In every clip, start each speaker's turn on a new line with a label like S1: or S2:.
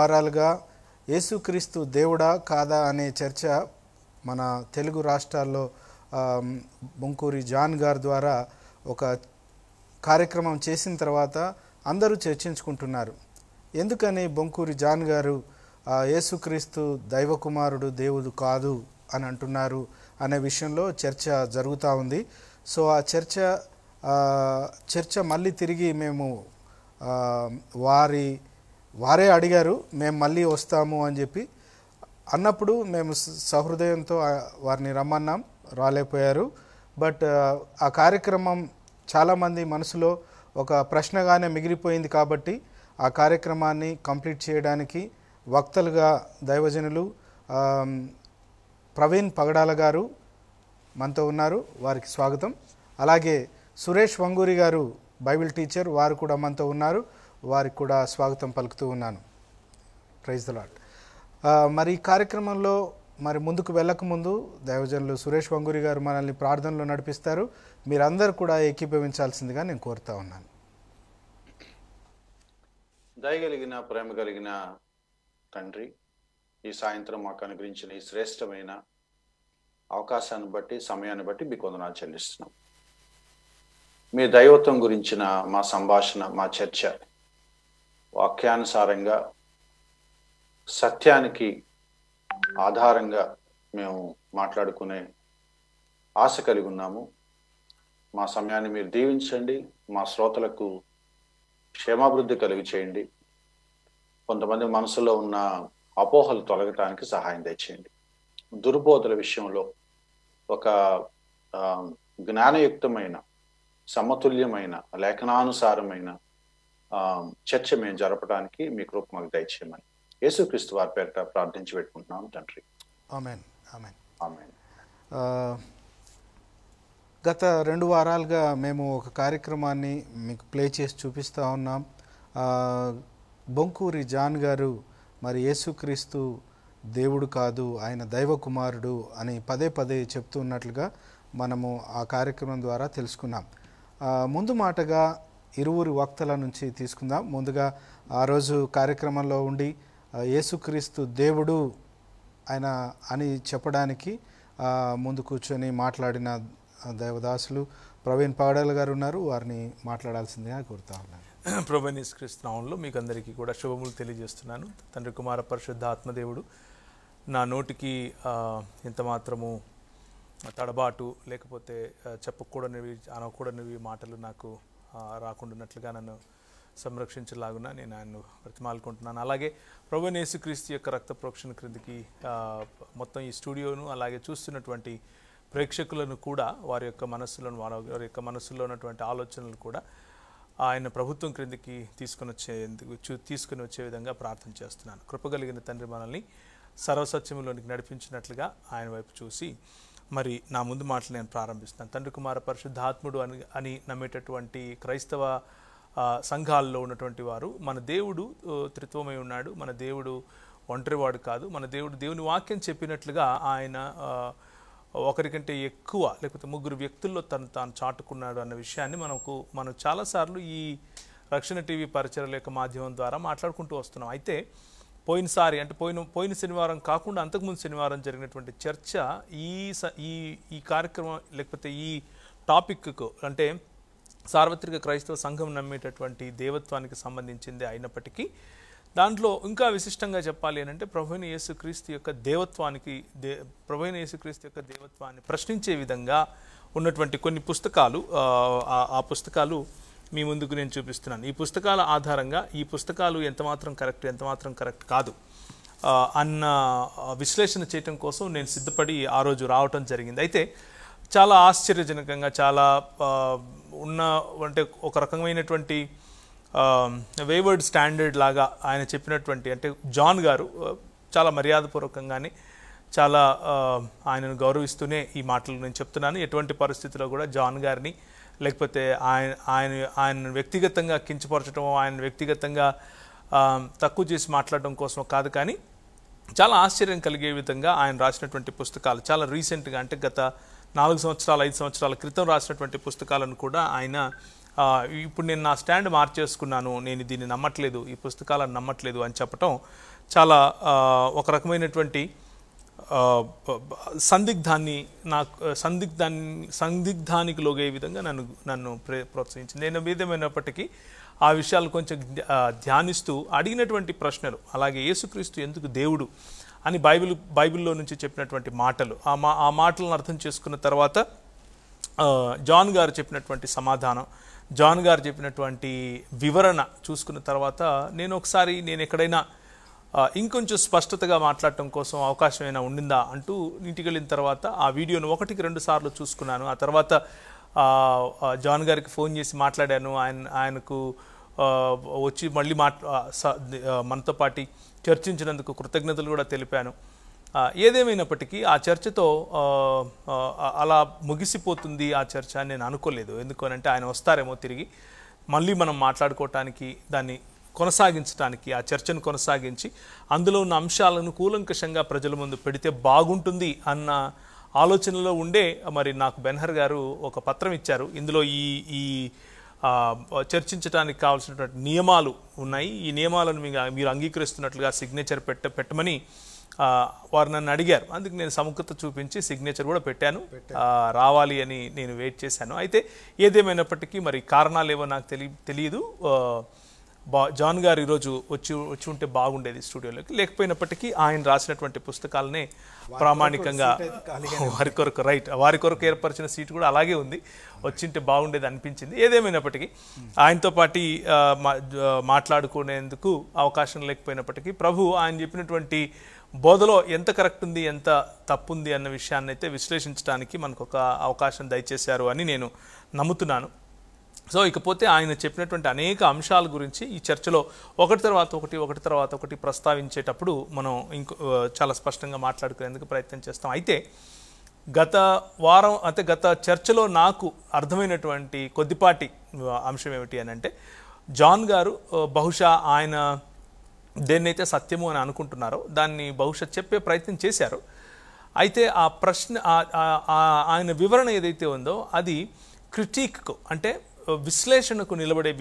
S1: వారాలుగా యేసుక్రీస్తు దేవుడా కాదా అనే చర్చ మన తెలుగు రాష్ట్రాల్లో బొంకూరి జాన్ గారి ద్వారా ఒక కార్యక్రమం చేసిన తర్వాత అందరూ చర్చించుకుంటున్నారు ఎందుకని బొంకూరి జాన్ గారు యేసుక్రీస్తు దైవకుమారుడు దేవుడు కాదు అని అంటున్నారు అనే విషయంలో చర్చ జరుగుతూ ఉంది సో ఆ చర్చ చర్చ మళ్ళీ తిరిగి మేము వారి వారే అడిగారు మేము మళ్ళీ వస్తాము అని చెప్పి అన్నప్పుడు మేము సహృదయంతో వారిని రమ్మన్నాం రాలేకపోయారు బట్ ఆ కార్యక్రమం చాలామంది మనసులో ఒక ప్రశ్నగానే మిగిలిపోయింది కాబట్టి ఆ కార్యక్రమాన్ని కంప్లీట్ చేయడానికి వక్తలుగా దైవజనులు ప్రవీణ్ పగడాల గారు మనతో ఉన్నారు వారికి స్వాగతం అలాగే సురేష్ వంగూరి గారు బైబిల్ టీచర్ వారు కూడా మనతో ఉన్నారు వారికి కూడా స్వాగతం పలుకుతూ ఉన్నాను ప్రైజ్ దలాట్ మరి కార్యక్రమంలో మరి ముందుకు వెళ్ళకముందు దైవజనులు సురేష్ వంగూరి గారు మనల్ని ప్రార్థనలో నడిపిస్తారు మీరందరూ కూడా ఏకీభవించాల్సిందిగా నేను కోరుతా ఉన్నాను
S2: దయగలిగిన ప్రేమ కలిగిన తండ్రి ఈ సాయంత్రం మాకు అనుగ్రహించిన ఈ శ్రేష్టమైన అవకాశాన్ని బట్టి సమయాన్ని బట్టి మీకు వందనాలు చెల్లిస్తున్నాం మీ దైవత్వం గురించిన మా సంభాషణ మా చర్చ వాక్యానుసారంగా సత్యానికి ఆధారంగా మేము మాట్లాడుకునే ఆశ కలిగి ఉన్నాము మా సమయాన్ని మీరు దీవించండి మా శ్రోతలకు క్షేమాభివృద్ధి కలిగి చేయండి కొంతమంది మనసులో ఉన్న అపోహలు తొలగటానికి సహాయం తెచ్చేయండి దుర్బోధల విషయంలో ఒక జ్ఞానయుక్తమైన సమతుల్యమైన లేఖనానుసారమైన చర్చ మేము జరపడానికి మీ కృప మాకు దయచేయమని యేసుక్రీస్తు వారి పేరిట ప్రార్థించి పెట్టుకుంటున్నాం తండ్రి
S1: ఆమెన్ ఆమెన్ గత రెండు వారాలుగా మేము ఒక కార్యక్రమాన్ని మీకు ప్లే చేసి చూపిస్తూ ఉన్నాం బొంకూరి జాన్ గారు మరి యేసుక్రీస్తు దేవుడు కాదు ఆయన దైవ కుమారుడు అని పదే పదే చెప్తున్నట్లుగా మనము ఆ కార్యక్రమం ద్వారా తెలుసుకున్నాం ముందు మాటగా ఇరువురు వక్తల నుంచి తీసుకుందాం ముందుగా ఆ రోజు కార్యక్రమంలో ఉండి యేసుక్రీస్తు దేవుడు ఆయన అని చెప్పడానికి ముందు కూర్చొని మాట్లాడిన దేవదాసులు ప్రవీణ్ పాడాల గారు ఉన్నారు వారిని మాట్లాడాల్సిందిగా కోరుతా ఉన్నాను
S3: ప్రభు నిస్కృష్ణంలో మీకు అందరికీ కూడా శుభములు తెలియజేస్తున్నాను తండ్రి కుమార పరిశుద్ధ ఆత్మదేవుడు నా నోటికి ఇంత మాత్రము తడబాటు లేకపోతే చెప్పకూడనివి అనకూడనివి మాటలు నాకు రాకుండా నన్ను సంరక్షించలాగున నేను ఆయన బ్రతిమాలుకుంటున్నాను అలాగే ప్రభు యేసుక్రీస్తు యొక్క రక్త ప్రోక్షణ క్రిందికి మొత్తం ఈ స్టూడియోను అలాగే చూస్తున్నటువంటి ప్రేక్షకులను కూడా వారి యొక్క మనస్సులను వారి యొక్క మనస్సులో ఉన్నటువంటి ఆలోచనలు కూడా ఆయన ప్రభుత్వం క్రిందికి తీసుకుని వచ్చేందుకు తీసుకుని వచ్చే విధంగా ప్రార్థన చేస్తున్నాను కృపగలిగిన తండ్రి మనల్ని సర్వసత్యంలోనికి నడిపించినట్లుగా ఆయన వైపు చూసి మరి నా ముందు మాటలు నేను ప్రారంభిస్తాను తండ్రి కుమార పరిశుద్ధాత్ముడు అని అని నమ్మేటటువంటి క్రైస్తవ సంఘాల్లో ఉన్నటువంటి వారు మన దేవుడు త్రిత్వమై ఉన్నాడు మన దేవుడు ఒంటరివాడు కాదు మన దేవుడు దేవుని వాక్యం చెప్పినట్లుగా ఆయన ఒకరికంటే ఎక్కువ లేకపోతే ముగ్గురు వ్యక్తుల్లో తను తాను చాటుకున్నాడు అన్న విషయాన్ని మనకు మనం చాలాసార్లు ఈ రక్షణ టీవీ పరిచయం యొక్క మాధ్యమం ద్వారా మాట్లాడుకుంటూ వస్తున్నాం అయితే పోయినసారి అంటే పోయిన పోయిన శనివారం కాకుండా అంతకుముందు శనివారం జరిగినటువంటి చర్చ ఈ ఈ ఈ కార్యక్రమం లేకపోతే ఈ టాపిక్కు అంటే సార్వత్రిక క్రైస్తవ సంఘం నమ్మేటటువంటి దేవత్వానికి సంబంధించింది అయినప్పటికీ దాంట్లో ఇంకా విశిష్టంగా చెప్పాలి అంటే యేసు యేసుక్రీస్తు యొక్క దేవత్వానికి దే ప్రభుని యేసుక్రీస్తు యొక్క దేవత్వాన్ని ప్రశ్నించే విధంగా ఉన్నటువంటి కొన్ని పుస్తకాలు ఆ పుస్తకాలు మీ ముందుకు నేను చూపిస్తున్నాను ఈ పుస్తకాల ఆధారంగా ఈ పుస్తకాలు ఎంతమాత్రం కరెక్ట్ ఎంతమాత్రం కరెక్ట్ కాదు అన్న విశ్లేషణ చేయటం కోసం నేను సిద్ధపడి ఆ రోజు రావటం జరిగింది అయితే చాలా ఆశ్చర్యజనకంగా చాలా ఉన్న అంటే ఒక రకమైనటువంటి వేవర్డ్ స్టాండర్డ్ లాగా ఆయన చెప్పినటువంటి అంటే జాన్ గారు చాలా మర్యాదపూర్వకంగానే చాలా ఆయనను గౌరవిస్తూనే ఈ మాటలు నేను చెప్తున్నాను ఎటువంటి పరిస్థితిలో కూడా జాన్ గారిని లేకపోతే ఆయన ఆయన ఆయన వ్యక్తిగతంగా కించపరచడం ఆయన వ్యక్తిగతంగా తక్కువ చేసి మాట్లాడడం కోసం కాదు కానీ చాలా ఆశ్చర్యం కలిగే విధంగా ఆయన రాసినటువంటి పుస్తకాలు చాలా రీసెంట్గా అంటే గత నాలుగు సంవత్సరాలు ఐదు సంవత్సరాల క్రితం రాసినటువంటి పుస్తకాలను కూడా ఆయన ఇప్పుడు నేను నా స్టాండ్ మార్చేసుకున్నాను నేను దీన్ని నమ్మట్లేదు ఈ పుస్తకాలను నమ్మట్లేదు అని చెప్పటం చాలా ఒక రకమైనటువంటి సందిగ్ధాన్ని నాకు సందిగ్ధాన్ని సందిగ్ధానికి లోగే విధంగా నన్ను నన్ను ప్రే ప్రోత్సహించింది నేను విధమైనప్పటికీ ఆ విషయాలు కొంచెం ధ్యానిస్తూ అడిగినటువంటి ప్రశ్నలు అలాగే యేసుక్రీస్తు ఎందుకు దేవుడు అని బైబిల్ బైబిల్లో నుంచి చెప్పినటువంటి మాటలు ఆ మా ఆ మాటలను అర్థం చేసుకున్న తర్వాత జాన్ గారు చెప్పినటువంటి సమాధానం జాన్ గారు చెప్పినటువంటి వివరణ చూసుకున్న తర్వాత నేను ఒకసారి నేను ఎక్కడైనా ఇంకొంచెం స్పష్టతగా మాట్లాడటం కోసం అవకాశం ఏమైనా ఉండిందా అంటూ ఇంటికి వెళ్ళిన తర్వాత ఆ వీడియోను ఒకటికి రెండు సార్లు చూసుకున్నాను ఆ తర్వాత జాన్ గారికి ఫోన్ చేసి మాట్లాడాను ఆయన ఆయనకు వచ్చి మళ్ళీ మాట్ మనతో పాటు చర్చించినందుకు కృతజ్ఞతలు కూడా తెలిపాను ఏదేమైనప్పటికీ ఆ చర్చతో అలా ముగిసిపోతుంది ఆ చర్చ అని నేను అనుకోలేదు ఎందుకనంటే ఆయన వస్తారేమో తిరిగి మళ్ళీ మనం మాట్లాడుకోవటానికి దాన్ని కొనసాగించడానికి ఆ చర్చను కొనసాగించి అందులో ఉన్న అంశాలను కూలంకషంగా ప్రజల ముందు పెడితే బాగుంటుంది అన్న ఆలోచనలో ఉండే మరి నాకు బెన్హర్ గారు ఒక పత్రం ఇచ్చారు ఇందులో ఈ ఈ చర్చించడానికి కావాల్సినటువంటి నియమాలు ఉన్నాయి ఈ నియమాలను మీరు అంగీకరిస్తున్నట్లుగా సిగ్నేచర్ పెట్ట పెట్టమని వారు నన్ను అడిగారు అందుకు నేను సముఖత చూపించి సిగ్నేచర్ కూడా పెట్టాను రావాలి అని నేను వెయిట్ చేశాను అయితే ఏదేమైనప్పటికీ మరి కారణాలు ఏవో నాకు తెలియ తెలియదు బా జాన్ గారు ఈరోజు వచ్చి వచ్చి ఉంటే బాగుండేది స్టూడియోలోకి లేకపోయినప్పటికీ ఆయన రాసినటువంటి పుస్తకాలనే ప్రామాణికంగా వారి కొరకు రైట్ వారి కొరకు ఏర్పరిచిన సీట్ కూడా అలాగే ఉంది వచ్చింటే బాగుండేది అనిపించింది ఏదేమైనప్పటికీ ఆయనతో పాటు మాట్లాడుకునేందుకు అవకాశం లేకపోయినప్పటికీ ప్రభు ఆయన చెప్పినటువంటి బోధలో ఎంత కరెక్ట్ ఉంది ఎంత తప్పుంది అన్న విషయాన్ని అయితే విశ్లేషించడానికి మనకు ఒక అవకాశం దయచేశారు అని నేను నమ్ముతున్నాను సో ఇకపోతే ఆయన చెప్పినటువంటి అనేక అంశాల గురించి ఈ చర్చలో ఒకటి తర్వాత ఒకటి ఒకటి తర్వాత ఒకటి ప్రస్తావించేటప్పుడు మనం ఇంకో చాలా స్పష్టంగా మాట్లాడుకునేందుకు ప్రయత్నం చేస్తాం అయితే గత వారం అంటే గత చర్చలో నాకు అర్థమైనటువంటి కొద్దిపాటి అంశం ఏమిటి అని అంటే జాన్ గారు బహుశా ఆయన దేన్నైతే సత్యము అని అనుకుంటున్నారో దాన్ని బహుశా చెప్పే ప్రయత్నం చేశారు అయితే ఆ ప్రశ్న ఆయన వివరణ ఏదైతే ఉందో అది క్రిటిక్కు అంటే విశ్లేషణకు నిలబడే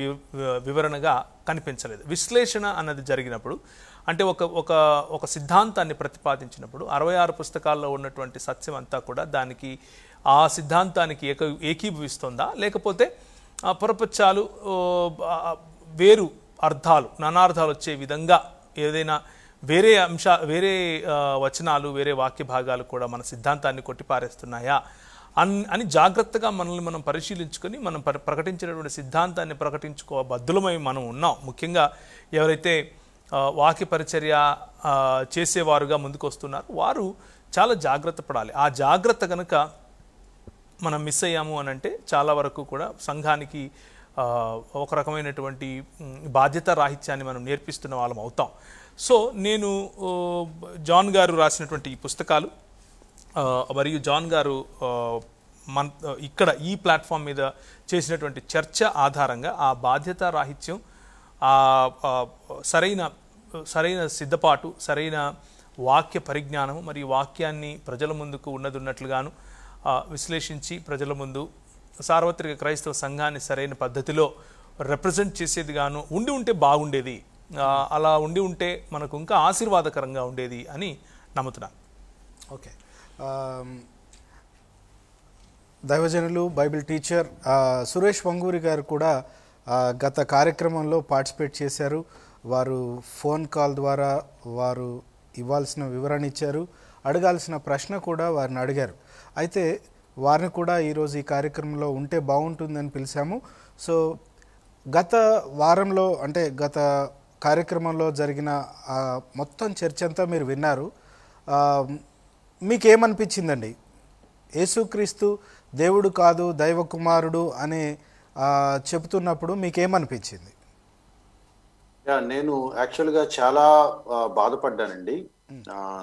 S3: వివరణగా కనిపించలేదు విశ్లేషణ అన్నది జరిగినప్పుడు అంటే ఒక ఒక ఒక సిద్ధాంతాన్ని ప్రతిపాదించినప్పుడు అరవై ఆరు పుస్తకాల్లో ఉన్నటువంటి సత్యం అంతా కూడా దానికి ఆ సిద్ధాంతానికి ఏక ఏకీభవిస్తుందా లేకపోతే పురపచ్చాలు వేరు అర్థాలు నానార్థాలు వచ్చే విధంగా ఏదైనా వేరే అంశ వేరే వచనాలు వేరే వాక్య భాగాలు కూడా మన సిద్ధాంతాన్ని కొట్టిపారేస్తున్నాయా అన్ అని జాగ్రత్తగా మనల్ని మనం పరిశీలించుకొని మనం ప్రకటించినటువంటి సిద్ధాంతాన్ని ప్రకటించుకో బద్దులమై మనం ఉన్నాం ముఖ్యంగా ఎవరైతే వాకి పరిచర్య చేసేవారుగా ముందుకు వస్తున్నారు వారు చాలా జాగ్రత్త పడాలి ఆ జాగ్రత్త కనుక మనం మిస్ అయ్యాము అని అంటే చాలా వరకు కూడా సంఘానికి ఒక రకమైనటువంటి బాధ్యత రాహిత్యాన్ని మనం నేర్పిస్తున్న వాళ్ళం అవుతాం సో నేను జాన్ గారు రాసినటువంటి ఈ పుస్తకాలు మరియు జాన్ గారు మన్ ఇక్కడ ఈ ప్లాట్ఫామ్ మీద చేసినటువంటి చర్చ ఆధారంగా ఆ బాధ్యత రాహిత్యం సరైన సరైన సిద్ధపాటు సరైన వాక్య పరిజ్ఞానం మరియు వాక్యాన్ని ప్రజల ముందుకు ఉన్నదున్నట్లుగాను విశ్లేషించి ప్రజల ముందు సార్వత్రిక క్రైస్తవ సంఘాన్ని సరైన పద్ధతిలో రిప్రజెంట్ చేసేది గాను ఉండి ఉంటే బాగుండేది అలా ఉండి ఉంటే మనకు ఇంకా ఆశీర్వాదకరంగా ఉండేది అని నమ్ముతున్నాను
S1: ఓకే దైవజనులు బైబిల్ టీచర్ సురేష్ వంగూరి గారు కూడా గత కార్యక్రమంలో పార్టిసిపేట్ చేశారు వారు ఫోన్ కాల్ ద్వారా వారు ఇవ్వాల్సిన వివరణ ఇచ్చారు అడగాల్సిన ప్రశ్న కూడా వారిని అడిగారు అయితే వారిని కూడా ఈరోజు ఈ కార్యక్రమంలో ఉంటే బాగుంటుందని పిలిచాము సో గత వారంలో అంటే గత కార్యక్రమంలో జరిగిన మొత్తం చర్చ అంతా మీరు విన్నారు మీకేమనిపించిందండి యేసుక్రీస్తు దేవుడు కాదు దైవ కుమారుడు అని చెబుతున్నప్పుడు మీకేమనిపించింది
S2: నేను యాక్చువల్గా చాలా బాధపడ్డానండి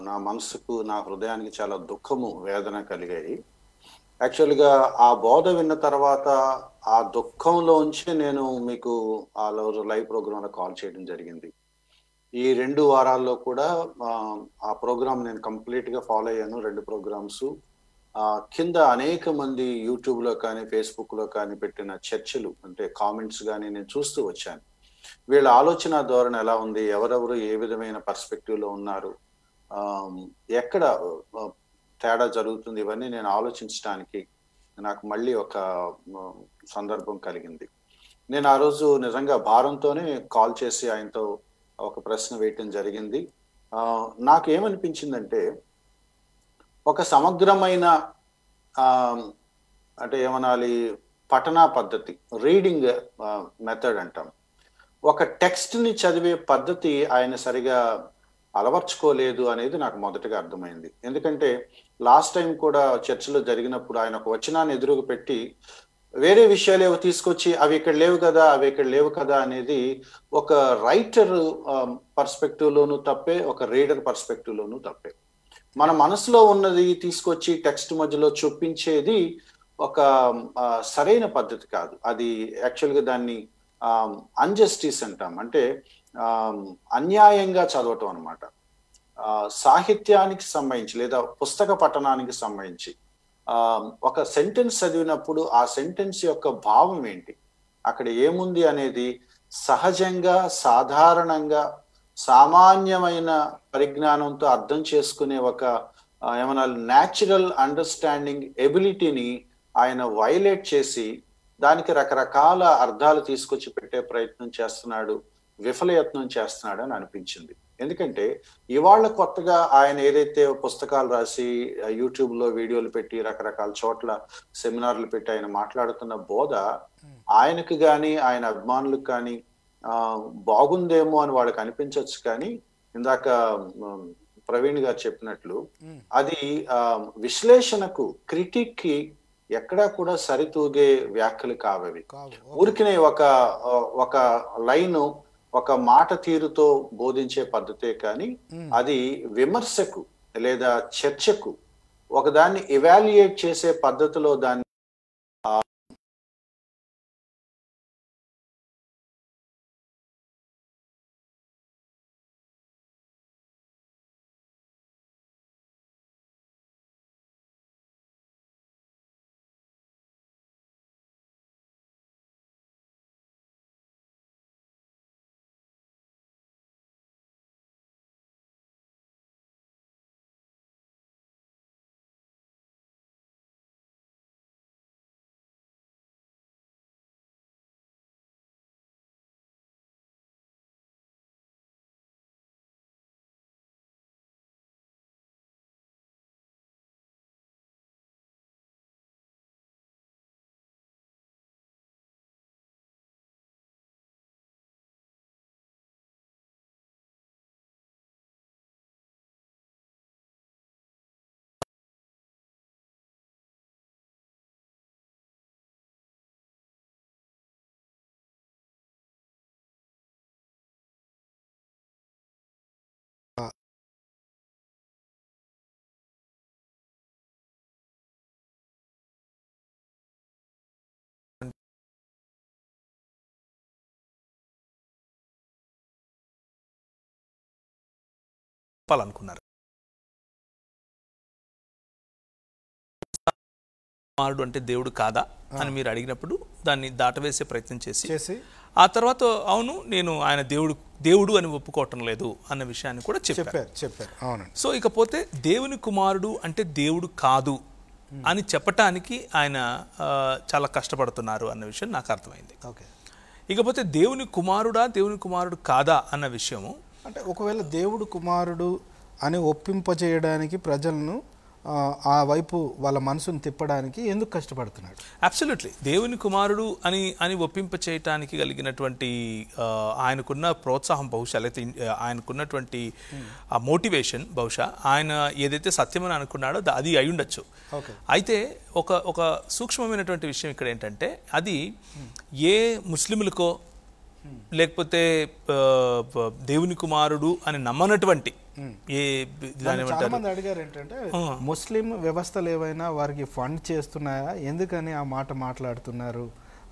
S2: నా మనసుకు నా హృదయానికి చాలా దుఃఖము వేదన కలిగాయి యాక్చువల్గా ఆ బోధ విన్న తర్వాత ఆ దుఃఖంలోంచి నేను మీకు ఆ రోజు లైవ్ ప్రోగ్రాంలో కాల్ చేయడం జరిగింది ఈ రెండు వారాల్లో కూడా ఆ ప్రోగ్రామ్ నేను కంప్లీట్గా ఫాలో అయ్యాను రెండు ప్రోగ్రామ్స్ కింద అనేక మంది యూట్యూబ్లో కానీ ఫేస్బుక్లో కానీ పెట్టిన చర్చలు అంటే కామెంట్స్ కానీ నేను చూస్తూ వచ్చాను వీళ్ళ ఆలోచన ధోరణి ఎలా ఉంది ఎవరెవరు ఏ విధమైన పర్స్పెక్టివ్లో ఉన్నారు ఎక్కడ తేడా జరుగుతుంది ఇవన్నీ నేను ఆలోచించడానికి నాకు మళ్ళీ ఒక సందర్భం కలిగింది నేను ఆ రోజు నిజంగా భారంతోనే కాల్ చేసి ఆయనతో ఒక ప్రశ్న వేయటం జరిగింది నాకు ఏమనిపించిందంటే ఒక సమగ్రమైన అంటే ఏమనాలి పఠనా పద్ధతి రీడింగ్ మెథడ్ అంటాం ఒక టెక్స్ట్ని చదివే పద్ధతి ఆయన సరిగా అలవర్చుకోలేదు అనేది నాకు మొదటగా అర్థమైంది ఎందుకంటే లాస్ట్ టైం కూడా చర్చలో జరిగినప్పుడు ఆయన ఒక వచనాన్ని ఎదురుగా పెట్టి వేరే విషయాలు ఏవో తీసుకొచ్చి అవి ఇక్కడ లేవు కదా అవి ఇక్కడ లేవు కదా అనేది ఒక రైటర్ పర్స్పెక్టివ్లోనూ తప్పే ఒక రీడర్ పర్స్పెక్టివ్లోనూ తప్పే మన మనసులో ఉన్నది తీసుకొచ్చి టెక్స్ట్ మధ్యలో చూపించేది ఒక సరైన పద్ధతి కాదు అది యాక్చువల్గా దాన్ని అన్జస్టిస్ అంటాం అంటే అన్యాయంగా చదవటం అనమాట సాహిత్యానికి సంబంధించి లేదా పుస్తక పఠనానికి సంబంధించి ఒక సెంటెన్స్ చదివినప్పుడు ఆ సెంటెన్స్ యొక్క భావం ఏంటి అక్కడ ఏముంది అనేది సహజంగా సాధారణంగా సామాన్యమైన పరిజ్ఞానంతో అర్థం చేసుకునే ఒక ఏమన్నా న్యాచురల్ అండర్స్టాండింగ్ ఎబిలిటీని ఆయన వైలేట్ చేసి దానికి రకరకాల అర్థాలు తీసుకొచ్చి పెట్టే ప్రయత్నం చేస్తున్నాడు విఫలయత్నం చేస్తున్నాడు అని అనిపించింది ఎందుకంటే ఇవాళ కొత్తగా ఆయన ఏదైతే పుస్తకాలు రాసి యూట్యూబ్లో వీడియోలు పెట్టి రకరకాల చోట్ల సెమినార్లు పెట్టి ఆయన మాట్లాడుతున్న బోధ ఆయనకు కానీ ఆయన అభిమానులకు కానీ బాగుందేమో అని వాళ్ళకి అనిపించవచ్చు కానీ ఇందాక ప్రవీణ్ గారు చెప్పినట్లు అది విశ్లేషణకు క్రిటిక్ కి ఎక్కడా కూడా సరితూగే వ్యాఖ్యలు కావవి ఊరికినే ఒక ఒక లైన్ ఒక మాట తీరుతో బోధించే పద్ధతే కానీ అది విమర్శకు లేదా చర్చకు ఒకదాన్ని ఇవాల్యుయేట్ చేసే పద్ధతిలో దాన్ని చెప్పాలనుకున్నారు
S3: కుమారుడు అంటే దేవుడు కాదా అని మీరు అడిగినప్పుడు దాన్ని దాటవేసే ప్రయత్నం చేసి ఆ తర్వాత అవును నేను ఆయన దేవుడు దేవుడు అని ఒప్పుకోవటం లేదు అన్న విషయాన్ని కూడా చెప్పారు
S1: చెప్పారు
S3: సో ఇకపోతే దేవుని కుమారుడు అంటే దేవుడు కాదు అని చెప్పటానికి ఆయన చాలా కష్టపడుతున్నారు అన్న విషయం నాకు అర్థమైంది ఓకే ఇకపోతే దేవుని కుమారుడా దేవుని కుమారుడు కాదా అన్న విషయము
S1: అంటే ఒకవేళ దేవుడు కుమారుడు అని ఒప్పింపజేయడానికి ప్రజలను ఆ వైపు వాళ్ళ మనసును తిప్పడానికి ఎందుకు కష్టపడుతున్నాడు
S3: అబ్సల్యూట్లీ దేవుని కుమారుడు అని అని ఒప్పింప చేయటానికి కలిగినటువంటి ఆయనకున్న ప్రోత్సాహం బహుశా లేకపోతే ఆయనకున్నటువంటి ఆ మోటివేషన్ బహుశా ఆయన ఏదైతే సత్యమని అనుకున్నాడో అది అయి ఉండొచ్చు అయితే ఒక ఒక సూక్ష్మమైనటువంటి విషయం ఇక్కడ ఏంటంటే అది ఏ ముస్లిములకో లేకపోతే దేవుని కుమారుడు అని నమ్మనటువంటి
S1: ఏ మంది అడిగారు ఏంటంటే ముస్లిం వ్యవస్థలు ఏవైనా వారికి ఫండ్ చేస్తున్నాయా ఎందుకని ఆ మాట మాట్లాడుతున్నారు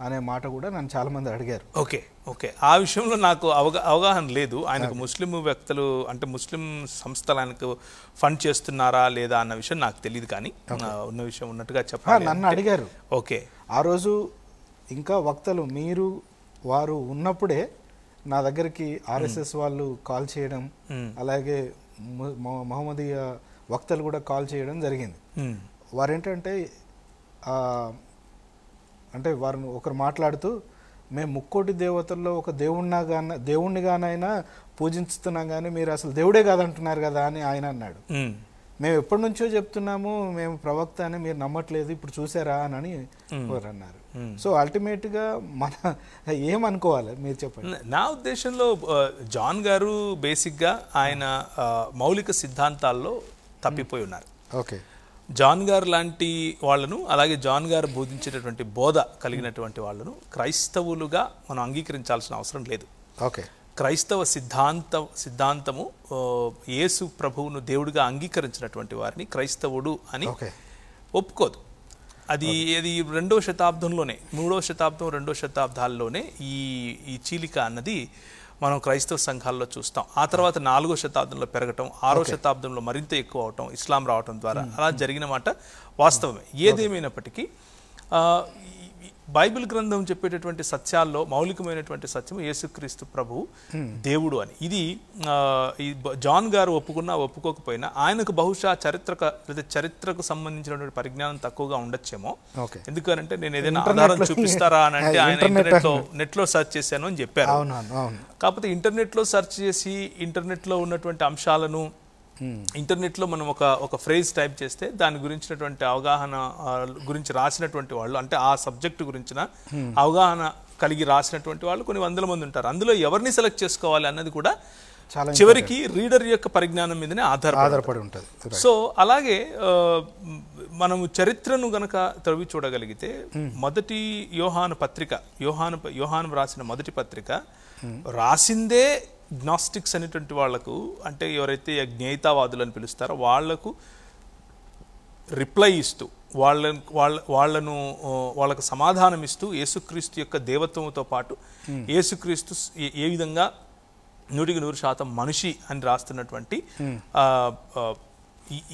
S1: అనే మాట కూడా నన్ను చాలా మంది అడిగారు ఓకే
S3: ఓకే ఆ విషయంలో నాకు అవగా అవగాహన లేదు ఆయనకు ముస్లిం వ్యక్తులు అంటే ముస్లిం సంస్థలు ఆయనకు ఫండ్ చేస్తున్నారా లేదా అన్న విషయం నాకు తెలియదు కానీ ఉన్న విషయం ఉన్నట్టుగా
S1: చెప్పాలి నన్ను అడిగారు ఓకే ఆ రోజు ఇంకా వక్తలు మీరు వారు ఉన్నప్పుడే నా దగ్గరికి ఆర్ఎస్ఎస్ వాళ్ళు కాల్ చేయడం అలాగే మహమ్మదీయ వక్తలు కూడా కాల్ చేయడం జరిగింది వారేంటంటే అంటే వారిని ఒకరు మాట్లాడుతూ మేము ముక్కోటి దేవతల్లో ఒక దేవుణ్ణా గాన దేవుణ్ణిగానైనా పూజించుతున్నాం కానీ మీరు అసలు దేవుడే కాదంటున్నారు కదా అని ఆయన అన్నాడు మేము ఎప్పటి నుంచో చెప్తున్నాము మేము ప్రవక్త అని మీరు నమ్మట్లేదు ఇప్పుడు చూసారా అని అని అన్నారు సో అల్టిమేట్గా మన ఏమనుకోవాలి మీరు చెప్పండి
S3: నా ఉద్దేశంలో జాన్ గారు బేసిక్గా ఆయన మౌలిక సిద్ధాంతాల్లో తప్పిపోయి ఉన్నారు ఓకే జాన్ గారు లాంటి వాళ్ళను అలాగే జాన్ గారు బోధించేటటువంటి బోధ కలిగినటువంటి వాళ్ళను క్రైస్తవులుగా మనం అంగీకరించాల్సిన అవసరం లేదు ఓకే క్రైస్తవ సిద్ధాంత సిద్ధాంతము యేసు ప్రభువును దేవుడిగా అంగీకరించినటువంటి వారిని క్రైస్తవుడు అని ఒప్పుకోదు అది అది రెండో శతాబ్దంలోనే మూడో శతాబ్దం రెండో శతాబ్దాల్లోనే ఈ ఈ చీలిక అన్నది మనం క్రైస్తవ సంఘాల్లో చూస్తాం ఆ తర్వాత నాలుగో శతాబ్దంలో పెరగటం ఆరో శతాబ్దంలో మరింత ఎక్కువ అవటం ఇస్లాం రావటం ద్వారా అలా జరిగిన మాట వాస్తవమే ఏదేమైనప్పటికీ బైబిల్ గ్రంథం చెప్పేటటువంటి సత్యాల్లో మౌలికమైనటువంటి సత్యం యేసుక్రీస్తు ప్రభు దేవుడు అని ఇది జాన్ గారు ఒప్పుకున్నా ఒప్పుకోకపోయినా ఆయనకు బహుశా చరిత్రక లేదా చరిత్రకు సంబంధించినటువంటి పరిజ్ఞానం తక్కువగా ఉండొచ్చేమో ఎందుకంటే నేను ఏదైనా ఆధారం చూపిస్తారా అని అంటే ఆయన ఇంటర్నెట్లో నెట్లో సెర్చ్ చేశాను అని చెప్పారు కాకపోతే ఇంటర్నెట్లో సెర్చ్ చేసి ఇంటర్నెట్లో ఉన్నటువంటి అంశాలను ఇంటర్నెట్లో మనం ఒక ఒక ఫ్రేజ్ టైప్ చేస్తే దాని గురించినటువంటి అవగాహన గురించి రాసినటువంటి వాళ్ళు అంటే ఆ సబ్జెక్ట్ గురించిన అవగాహన కలిగి రాసినటువంటి వాళ్ళు కొన్ని వందల మంది ఉంటారు అందులో ఎవరిని సెలెక్ట్ చేసుకోవాలి అన్నది కూడా చాలా చివరికి రీడర్ యొక్క పరిజ్ఞానం మీదనే ఆధార ఆధారపడి ఉంటుంది సో అలాగే మనము చరిత్రను గనక తవి చూడగలిగితే hmm. మొదటి యోహాను పత్రిక యోహాను యోహాను రాసిన మొదటి పత్రిక hmm. రాసిందే గ్నాస్టిక్స్ అనేటువంటి వాళ్లకు అంటే ఎవరైతే జ్ఞేయతావాదులు అని పిలుస్తారో వాళ్లకు రిప్లై ఇస్తూ వాళ్ళ వాళ్ళ వాళ్ళను వాళ్ళకు సమాధానం ఇస్తూ యేసుక్రీస్తు యొక్క దేవత్వంతో పాటు hmm. యేసుక్రీస్తు ఏ విధంగా నూటికి నూరు శాతం మనిషి అని రాస్తున్నటువంటి hmm.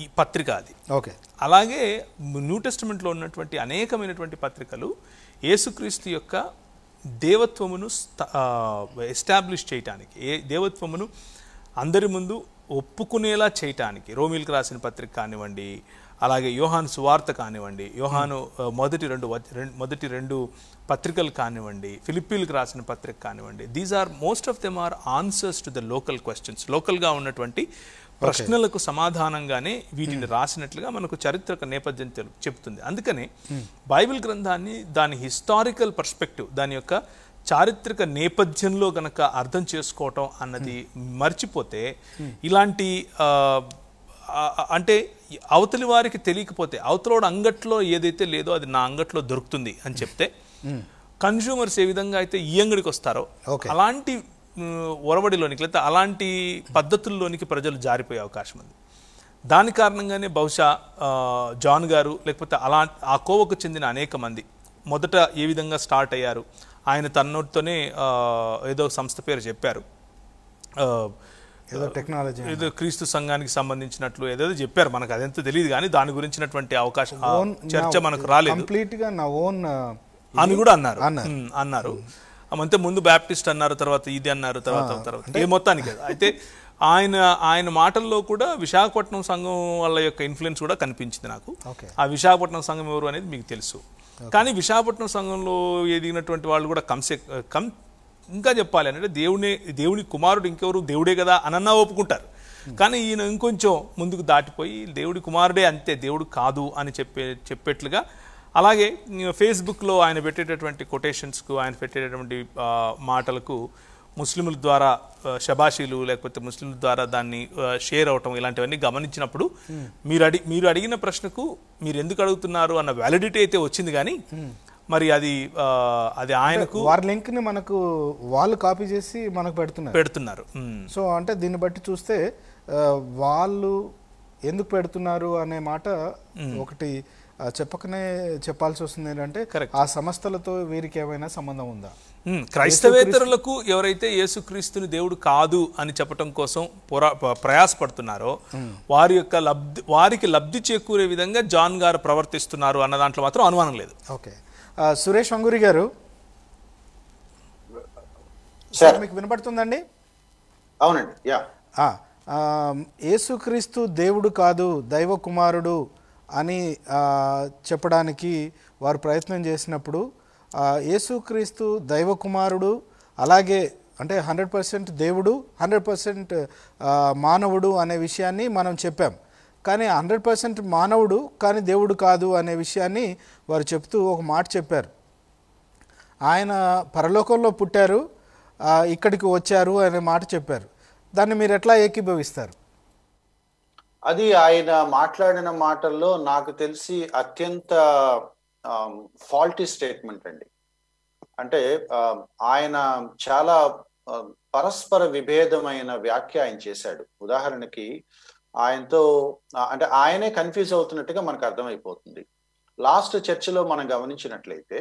S3: ఈ పత్రిక అది ఓకే అలాగే న్యూ టెస్టిమెంట్లో ఉన్నటువంటి అనేకమైనటువంటి పత్రికలు యేసుక్రీస్తు యొక్క దేవత్వమును ఎస్టాబ్లిష్ చేయటానికి ఏ దేవత్వమును అందరి ముందు ఒప్పుకునేలా చేయటానికి రోమిల్కి రాసిన పత్రిక కానివ్వండి అలాగే యోహాన్ సువార్త కానివ్వండి యోహాను మొదటి రెండు మొదటి రెండు పత్రికలు కానివ్వండి ఫిలిప్పీన్కి రాసిన పత్రిక కానివ్వండి these are most of them are answers to the local questions లోకల్గా ఉన్నటువంటి ప్రశ్నలకు సమాధానంగానే వీటిని రాసినట్లుగా మనకు చరిత్ర నేపథ్యం తెలు చెప్తుంది అందుకని బైబిల్ గ్రంథాన్ని దాని హిస్టారికల్ పర్స్పెక్టివ్ దాని యొక్క చారిత్రక నేపథ్యంలో గనక అర్థం చేసుకోవటం అన్నది మర్చిపోతే ఇలాంటి అంటే అవతలి వారికి తెలియకపోతే అవతలోడు అంగట్లో ఏదైతే లేదో అది నా అంగట్లో దొరుకుతుంది అని చెప్తే కన్జ్యూమర్స్ ఏ విధంగా అయితే ఈ అంగడికి వస్తారో అలాంటి ఒరవడిలోనికి లేకపోతే అలాంటి పద్ధతుల్లోనికి ప్రజలు జారిపోయే అవకాశం ఉంది దాని కారణంగానే బహుశా జాన్ గారు లేకపోతే అలా ఆ కోవకు చెందిన అనేక మంది మొదట ఏ విధంగా స్టార్ట్ అయ్యారు ఆయన తన్నోటితోనే ఏదో సంస్థ పేరు చెప్పారు
S1: ఏదో టెక్నాలజీ ఏదో
S3: క్రీస్తు సంఘానికి సంబంధించినట్లు ఏదేదో చెప్పారు మనకు అదెంత తెలియదు కానీ దాని గురించినటువంటి అవకాశం చర్చ మనకు రాలేదు
S1: కంప్లీట్గా నా ఓన్ అని కూడా అన్నారు
S3: అన్నారు అంతే ముందు బ్యాప్టిస్ట్ అన్నారు తర్వాత ఇది అన్నారు తర్వాత తర్వాత ఏ మొత్తానికి అయితే ఆయన ఆయన మాటల్లో కూడా విశాఖపట్నం సంఘం వాళ్ళ యొక్క ఇన్ఫ్లుయెన్స్ కూడా కనిపించింది నాకు ఆ విశాఖపట్నం సంఘం ఎవరు అనేది మీకు తెలుసు కానీ విశాఖపట్నం సంఘంలో ఎదిగినటువంటి వాళ్ళు కూడా కంసే కం ఇంకా చెప్పాలి అంటే దేవుడే దేవుని కుమారుడు ఇంకెవరు దేవుడే కదా అనన్నా ఒప్పుకుంటారు కానీ ఈయన ఇంకొంచెం ముందుకు దాటిపోయి దేవుడి కుమారుడే అంతే దేవుడు కాదు అని చెప్పే చెప్పేట్లుగా అలాగే ఫేస్బుక్లో ఆయన పెట్టేటటువంటి కొటేషన్స్కు ఆయన పెట్టేటటువంటి మాటలకు ముస్లింల ద్వారా శబాషీలు లేకపోతే ముస్లింల ద్వారా దాన్ని షేర్ అవటం ఇలాంటివన్నీ గమనించినప్పుడు hmm. మీరు అడి మీరు అడిగిన ప్రశ్నకు మీరు ఎందుకు అడుగుతున్నారు అన్న వ్యాలిడిటీ అయితే వచ్చింది కానీ hmm. మరి అది అది ఆయనకు వారి
S1: లింక్ ని మనకు వాళ్ళు కాపీ చేసి మనకు పెడుతున్నారు పెడుతున్నారు hmm. సో అంటే దీన్ని బట్టి చూస్తే వాళ్ళు ఎందుకు పెడుతున్నారు అనే మాట ఒకటి చెప్పకనే చెప్పాల్సి వస్తుంది ఏంటంటే ఆ సంస్థలతో వీరికి ఏమైనా సంబంధం ఉందా క్రైస్తవేతరులకు
S3: ఎవరైతే యేసుక్రీస్తుని దేవుడు కాదు అని చెప్పటం కోసం పొరా ప్రయాసపడుతున్నారో వారి యొక్క లబ్ధి వారికి లబ్ధి చేకూరే విధంగా జాన్ గారు ప్రవర్తిస్తున్నారు అన్న
S1: దాంట్లో మాత్రం అనుమానం లేదు ఓకే సురేష్ వంగూరి గారు సార్ మీకు వినపడుతుందండి అవునండి యా యేసుక్రీస్తు దేవుడు కాదు దైవ కుమారుడు అని చెప్పడానికి వారు ప్రయత్నం చేసినప్పుడు యేసుక్రీస్తు దైవకుమారుడు అలాగే అంటే హండ్రెడ్ పర్సెంట్ దేవుడు హండ్రెడ్ పర్సెంట్ మానవుడు అనే విషయాన్ని మనం చెప్పాం కానీ హండ్రెడ్ పర్సెంట్ మానవుడు కానీ దేవుడు కాదు అనే విషయాన్ని వారు చెప్తూ ఒక మాట చెప్పారు ఆయన పరలోకంలో పుట్టారు ఇక్కడికి వచ్చారు అనే మాట చెప్పారు దాన్ని మీరు ఎట్లా ఏకీభవిస్తారు
S2: అది ఆయన మాట్లాడిన మాటల్లో నాకు తెలిసి అత్యంత ఫాల్టీ స్టేట్మెంట్ అండి అంటే ఆయన చాలా పరస్పర విభేదమైన వ్యాఖ్య ఆయన చేశాడు ఉదాహరణకి ఆయనతో అంటే ఆయనే కన్ఫ్యూజ్ అవుతున్నట్టుగా మనకు అర్థమైపోతుంది లాస్ట్ చర్చలో మనం గమనించినట్లయితే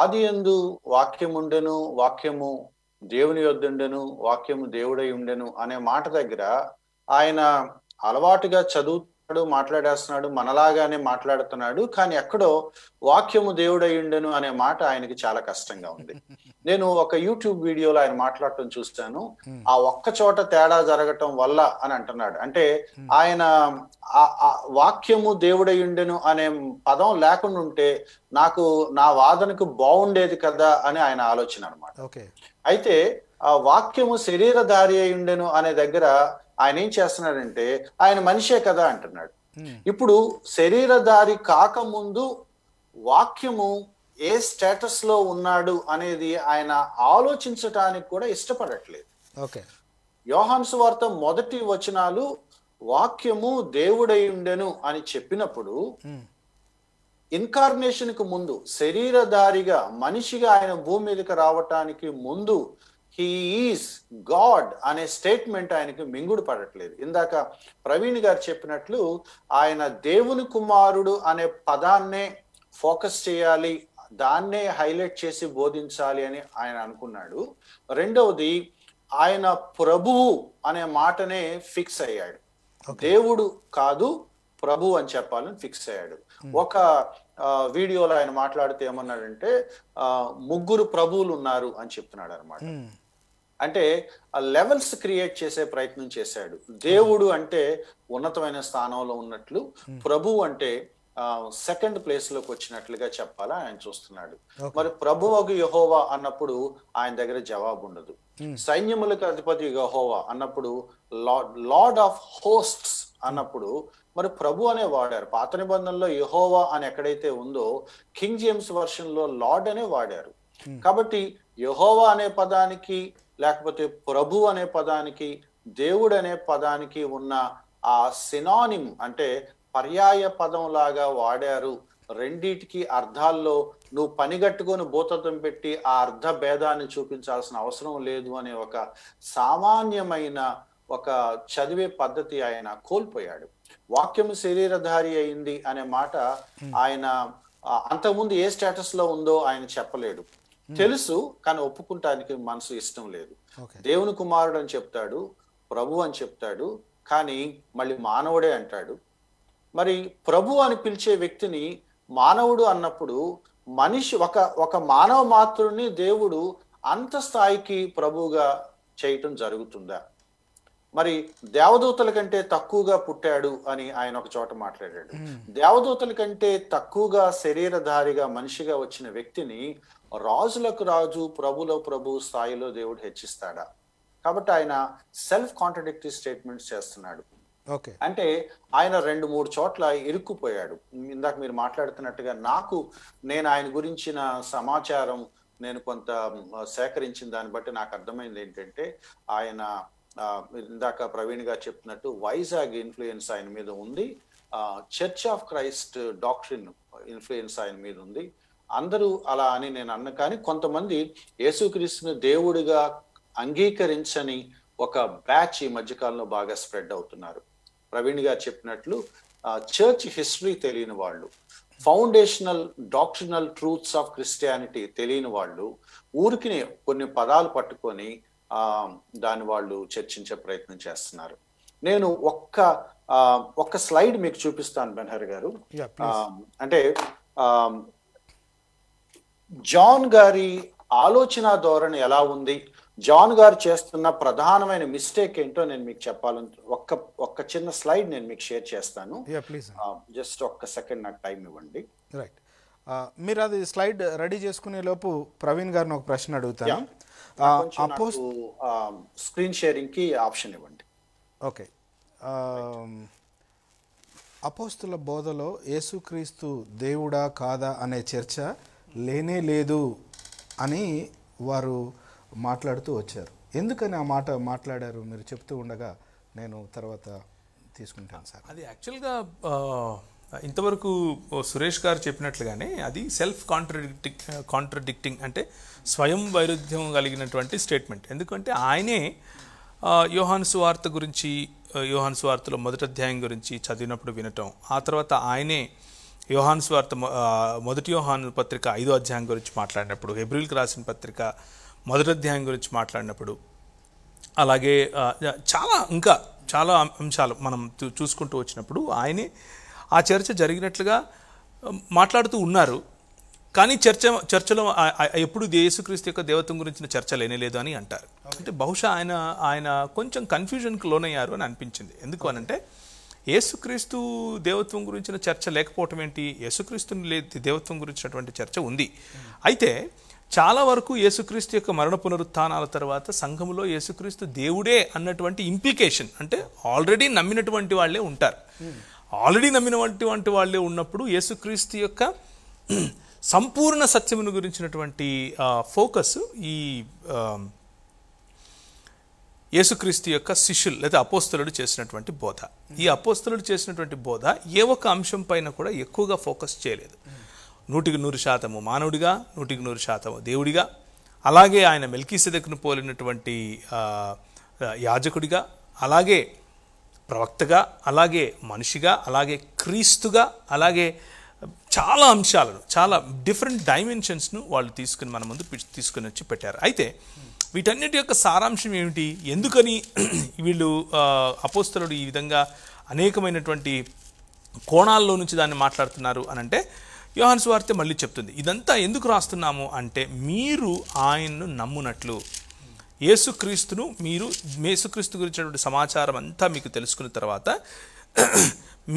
S2: ఆది ఎందు వాక్యముండెను వాక్యము దేవుని యొద్దుండెను వాక్యము దేవుడై ఉండెను అనే మాట దగ్గర ఆయన అలవాటుగా చదువుతాడు మాట్లాడేస్తున్నాడు మనలాగానే మాట్లాడుతున్నాడు కానీ ఎక్కడో వాక్యము దేవుడయ్యుండెను అనే మాట ఆయనకి చాలా కష్టంగా ఉంది నేను ఒక యూట్యూబ్ వీడియోలో ఆయన మాట్లాడటం చూస్తాను ఆ ఒక్క చోట తేడా జరగటం వల్ల అని అంటున్నాడు అంటే ఆయన వాక్యము దేవుడయ్యుండెను అనే పదం లేకుండా ఉంటే నాకు నా వాదనకు బాగుండేది కదా అని ఆయన ఆలోచన అనమాట అయితే ఆ వాక్యము దారి అయి ఉండెను అనే దగ్గర ఆయన ఏం చేస్తున్నాడంటే ఆయన మనిషే కదా అంటున్నాడు ఇప్పుడు శరీరధారి కాకముందు వాక్యము ఏ స్టేటస్ లో ఉన్నాడు అనేది ఆయన ఆలోచించటానికి కూడా ఇష్టపడట్లేదు ఓకే యోహాన్స్ వార్త మొదటి వచనాలు వాక్యము దేవుడై ఉండెను అని చెప్పినప్పుడు ఇన్కార్నేషన్ కు ముందు శరీరధారిగా మనిషిగా ఆయన భూమి మీదకి రావటానికి ముందు హీఈస్ గాడ్ అనే స్టేట్మెంట్ ఆయనకి మింగుడు పడట్లేదు ఇందాక ప్రవీణ్ గారు చెప్పినట్లు ఆయన దేవుని కుమారుడు అనే పదాన్నే ఫోకస్ చేయాలి దాన్నే హైలైట్ చేసి బోధించాలి అని ఆయన అనుకున్నాడు రెండవది ఆయన ప్రభువు అనే మాటనే ఫిక్స్ అయ్యాడు దేవుడు కాదు ప్రభు అని చెప్పాలని ఫిక్స్ అయ్యాడు hmm. ఒక వీడియోలో ఆయన మాట్లాడితే ఏమన్నాడంటే ముగ్గురు ప్రభువులు ఉన్నారు అని చెప్తున్నాడు అనమాట hmm. అంటే ఆ లెవెల్స్ క్రియేట్ చేసే ప్రయత్నం చేశాడు దేవుడు అంటే ఉన్నతమైన స్థానంలో ఉన్నట్లు ప్రభు అంటే సెకండ్ ప్లేస్ లోకి వచ్చినట్లుగా చెప్పాలా ఆయన చూస్తున్నాడు మరి ప్రభు ఒక యహోవా అన్నప్పుడు ఆయన దగ్గర జవాబు ఉండదు సైన్యములకు అధిపతి యహోవా అన్నప్పుడు లార్డ్ లార్డ్ ఆఫ్ హోస్ట్స్ అన్నప్పుడు మరి ప్రభు అనే వాడారు పాత నిబంధనలో యహోవా అని ఎక్కడైతే ఉందో కింగ్ జేమ్స్ వర్షన్ లో లార్డ్ అనే వాడారు కాబట్టి యహోవా అనే పదానికి లేకపోతే ప్రభు అనే పదానికి దేవుడు అనే పదానికి ఉన్న ఆ సినానిమ్ అంటే పర్యాయ పదం లాగా వాడారు రెండిటికి అర్థాల్లో నువ్వు పనిగట్టుకొని భూతత్వం పెట్టి ఆ అర్థ భేదాన్ని చూపించాల్సిన అవసరం లేదు అనే ఒక సామాన్యమైన ఒక చదివే పద్ధతి ఆయన కోల్పోయాడు వాక్యం శరీరధారి అయింది అనే మాట ఆయన అంతకుముందు ఏ స్టేటస్ లో ఉందో ఆయన చెప్పలేడు తెలుసు కానీ ఒప్పుకుంటానికి మనసు ఇష్టం లేదు దేవుని కుమారుడు అని చెప్తాడు ప్రభు అని చెప్తాడు కానీ మళ్ళీ మానవుడే అంటాడు మరి ప్రభు అని పిలిచే వ్యక్తిని మానవుడు అన్నప్పుడు మనిషి ఒక ఒక మానవ మాత్రుని దేవుడు అంత స్థాయికి ప్రభువుగా చేయటం జరుగుతుందా మరి దేవదూతల కంటే తక్కువగా పుట్టాడు అని ఆయన ఒక చోట మాట్లాడాడు దేవదూతల కంటే తక్కువగా శరీరధారిగా మనిషిగా వచ్చిన వ్యక్తిని రాజులకు రాజు ప్రభులో ప్రభు స్థాయిలో దేవుడు హెచ్చిస్తాడా కాబట్టి ఆయన సెల్ఫ్ కాంట్రడిక్టరీ స్టేట్మెంట్స్ చేస్తున్నాడు అంటే ఆయన రెండు మూడు చోట్ల ఇరుక్కుపోయాడు ఇందాక మీరు మాట్లాడుతున్నట్టుగా నాకు నేను ఆయన గురించిన సమాచారం నేను కొంత సేకరించిన దాన్ని బట్టి నాకు అర్థమైంది ఏంటంటే ఆయన ఇందాక ప్రవీణ్ గారు చెప్పినట్టు వైజాగ్ ఇన్ఫ్లుయెన్స్ ఆయన మీద ఉంది Church of Christ doctrine influence ఆయన మీద ఉంది అందరూ అలా అని నేను అన్న కానీ కొంతమంది యేసుక్రీస్తుని దేవుడిగా అంగీకరించని ఒక బ్యాచ్ ఈ మధ్యకాలంలో బాగా స్ప్రెడ్ అవుతున్నారు ప్రవీణ్ గారు చెప్పినట్లు చర్చ్ హిస్టరీ తెలియని వాళ్ళు foundational doctrinal truths of Christianity తెలియని వాళ్ళు ఊరికి కొన్ని పదాలు పట్టుకొని దాన్ని వాళ్ళు చర్చించే ప్రయత్నం చేస్తున్నారు నేను ఒక్క ఒక్క స్లైడ్ మీకు చూపిస్తాను బెన్హర్ గారు అంటే జాన్ గారి ఆలోచన ధోరణి ఎలా ఉంది జాన్ గారు చేస్తున్న ప్రధానమైన మిస్టేక్ ఏంటో నేను మీకు చెప్పాలను ఒక్క ఒక్క చిన్న స్లైడ్ నేను మీకు షేర్ చేస్తాను జస్ట్ ఒక్క సెకండ్ నాకు టైం ఇవ్వండి
S1: రైట్ మీరు అది స్లైడ్ రెడీ చేసుకునే లోపు ప్రవీణ్ గారిని ఒక ప్రశ్న అడుగుతాను
S2: స్క్రీన్ షేరింగ్కి ఆప్షన్ ఇవ్వండి
S1: ఓకే అపోస్తుల బోధలో యేసుక్రీస్తు దేవుడా కాదా అనే చర్చ లేనే లేదు అని వారు మాట్లాడుతూ వచ్చారు ఎందుకని ఆ మాట మాట్లాడారు మీరు చెప్తూ ఉండగా నేను తర్వాత తీసుకుంటాను సార్ అది యాక్చువల్గా
S3: ఇంతవరకు సురేష్ గారు చెప్పినట్లుగానే అది సెల్ఫ్ కాంట్రడిక్టింగ్ కాంట్రడిక్టింగ్ అంటే స్వయం వైరుధ్యం కలిగినటువంటి స్టేట్మెంట్ ఎందుకంటే ఆయనే యోహాన్ సువార్త గురించి యోహాన్ సువార్తలో మొదటి అధ్యాయం గురించి చదివినప్పుడు వినటం ఆ తర్వాత ఆయనే యోహాన్ వార్త మొదటి యోహాన్ పత్రిక ఐదో అధ్యాయం గురించి మాట్లాడినప్పుడు ఎబ్రిల్కి రాసిన పత్రిక మొదటి అధ్యాయం గురించి మాట్లాడినప్పుడు అలాగే చాలా ఇంకా చాలా అంశాలు మనం చూసుకుంటూ వచ్చినప్పుడు ఆయనే ఆ చర్చ జరిగినట్లుగా మాట్లాడుతూ ఉన్నారు కానీ చర్చ చర్చలో ఎప్పుడు యేసుక్రీస్తు యొక్క దేవత్వం గురించిన చర్చ లేనేలేదు అని అంటారు అంటే బహుశా ఆయన ఆయన కొంచెం కన్ఫ్యూజన్కి లోనయ్యారు అని అనిపించింది ఎందుకు అనంటే అంటే యేసుక్రీస్తు దేవత్వం గురించిన చర్చ లేకపోవటం ఏంటి యేసుక్రీస్తుని దేవత్వం గురించినటువంటి చర్చ ఉంది అయితే చాలా వరకు యేసుక్రీస్తు యొక్క మరణ పునరుత్నాల తర్వాత సంఘములో యేసుక్రీస్తు దేవుడే అన్నటువంటి ఇంప్లికేషన్ అంటే ఆల్రెడీ నమ్మినటువంటి వాళ్ళే ఉంటారు ఆల్రెడీ నమ్మినటువంటి వాళ్ళే ఉన్నప్పుడు యేసుక్రీస్తు యొక్క సంపూర్ణ సత్యమును గురించినటువంటి ఫోకస్ ఈ యేసుక్రీస్తు యొక్క శిష్యులు లేదా అపోస్తలుడు చేసినటువంటి బోధ ఈ అపోస్తలుడు చేసినటువంటి బోధ ఏ ఒక్క అంశం పైన కూడా ఎక్కువగా ఫోకస్ చేయలేదు నూటికి నూరు శాతము మానవుడిగా నూటికి నూరు శాతము దేవుడిగా అలాగే ఆయన మెల్కీసెదక్ను పోలినటువంటి యాజకుడిగా అలాగే ప్రవక్తగా అలాగే మనిషిగా అలాగే క్రీస్తుగా అలాగే చాలా అంశాలను చాలా డిఫరెంట్ డైమెన్షన్స్ను వాళ్ళు తీసుకుని మన ముందు తీసుకుని వచ్చి పెట్టారు అయితే వీటన్నిటి యొక్క సారాంశం ఏమిటి ఎందుకని వీళ్ళు అపోస్తలుడు ఈ విధంగా అనేకమైనటువంటి కోణాల్లో నుంచి దాన్ని మాట్లాడుతున్నారు అని అంటే యోహాన్స్ వార్త మళ్ళీ చెప్తుంది ఇదంతా ఎందుకు రాస్తున్నాము అంటే మీరు ఆయన్ను నమ్మునట్లు యేసుక్రీస్తును మీరు యేసుక్రీస్తు గురించినటువంటి సమాచారం అంతా మీకు తెలుసుకున్న తర్వాత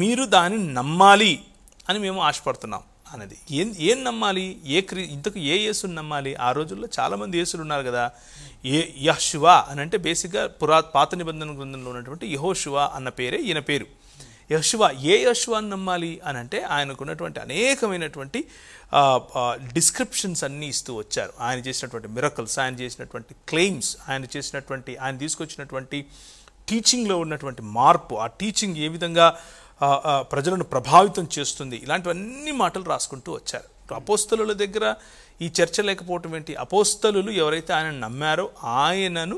S3: మీరు దాన్ని నమ్మాలి అని మేము ఆశపడుతున్నాం అనేది ఏం ఏం నమ్మాలి ఏ క్రీ ఇంతకు ఏ యేసుని నమ్మాలి ఆ రోజుల్లో చాలామంది యేసులు ఉన్నారు కదా ఏ యహ్శివ అని అంటే బేసిక్గా పురా పాత నిబంధన గ్రంథంలో ఉన్నటువంటి యహోశివ అన్న పేరే ఈయన పేరు యశువ ఏ యశువ అని నమ్మాలి అని అంటే ఆయనకు ఉన్నటువంటి అనేకమైనటువంటి డిస్క్రిప్షన్స్ అన్నీ ఇస్తూ వచ్చారు ఆయన చేసినటువంటి మిరకల్స్ ఆయన చేసినటువంటి క్లెయిమ్స్ ఆయన చేసినటువంటి ఆయన తీసుకొచ్చినటువంటి టీచింగ్లో ఉన్నటువంటి మార్పు ఆ టీచింగ్ ఏ విధంగా ప్రజలను ప్రభావితం చేస్తుంది ఇలాంటివన్నీ మాటలు రాసుకుంటూ వచ్చారు అపోస్తలుల దగ్గర ఈ చర్చ లేకపోవటం ఏంటి అపోస్తలు ఎవరైతే ఆయన నమ్మారో ఆయనను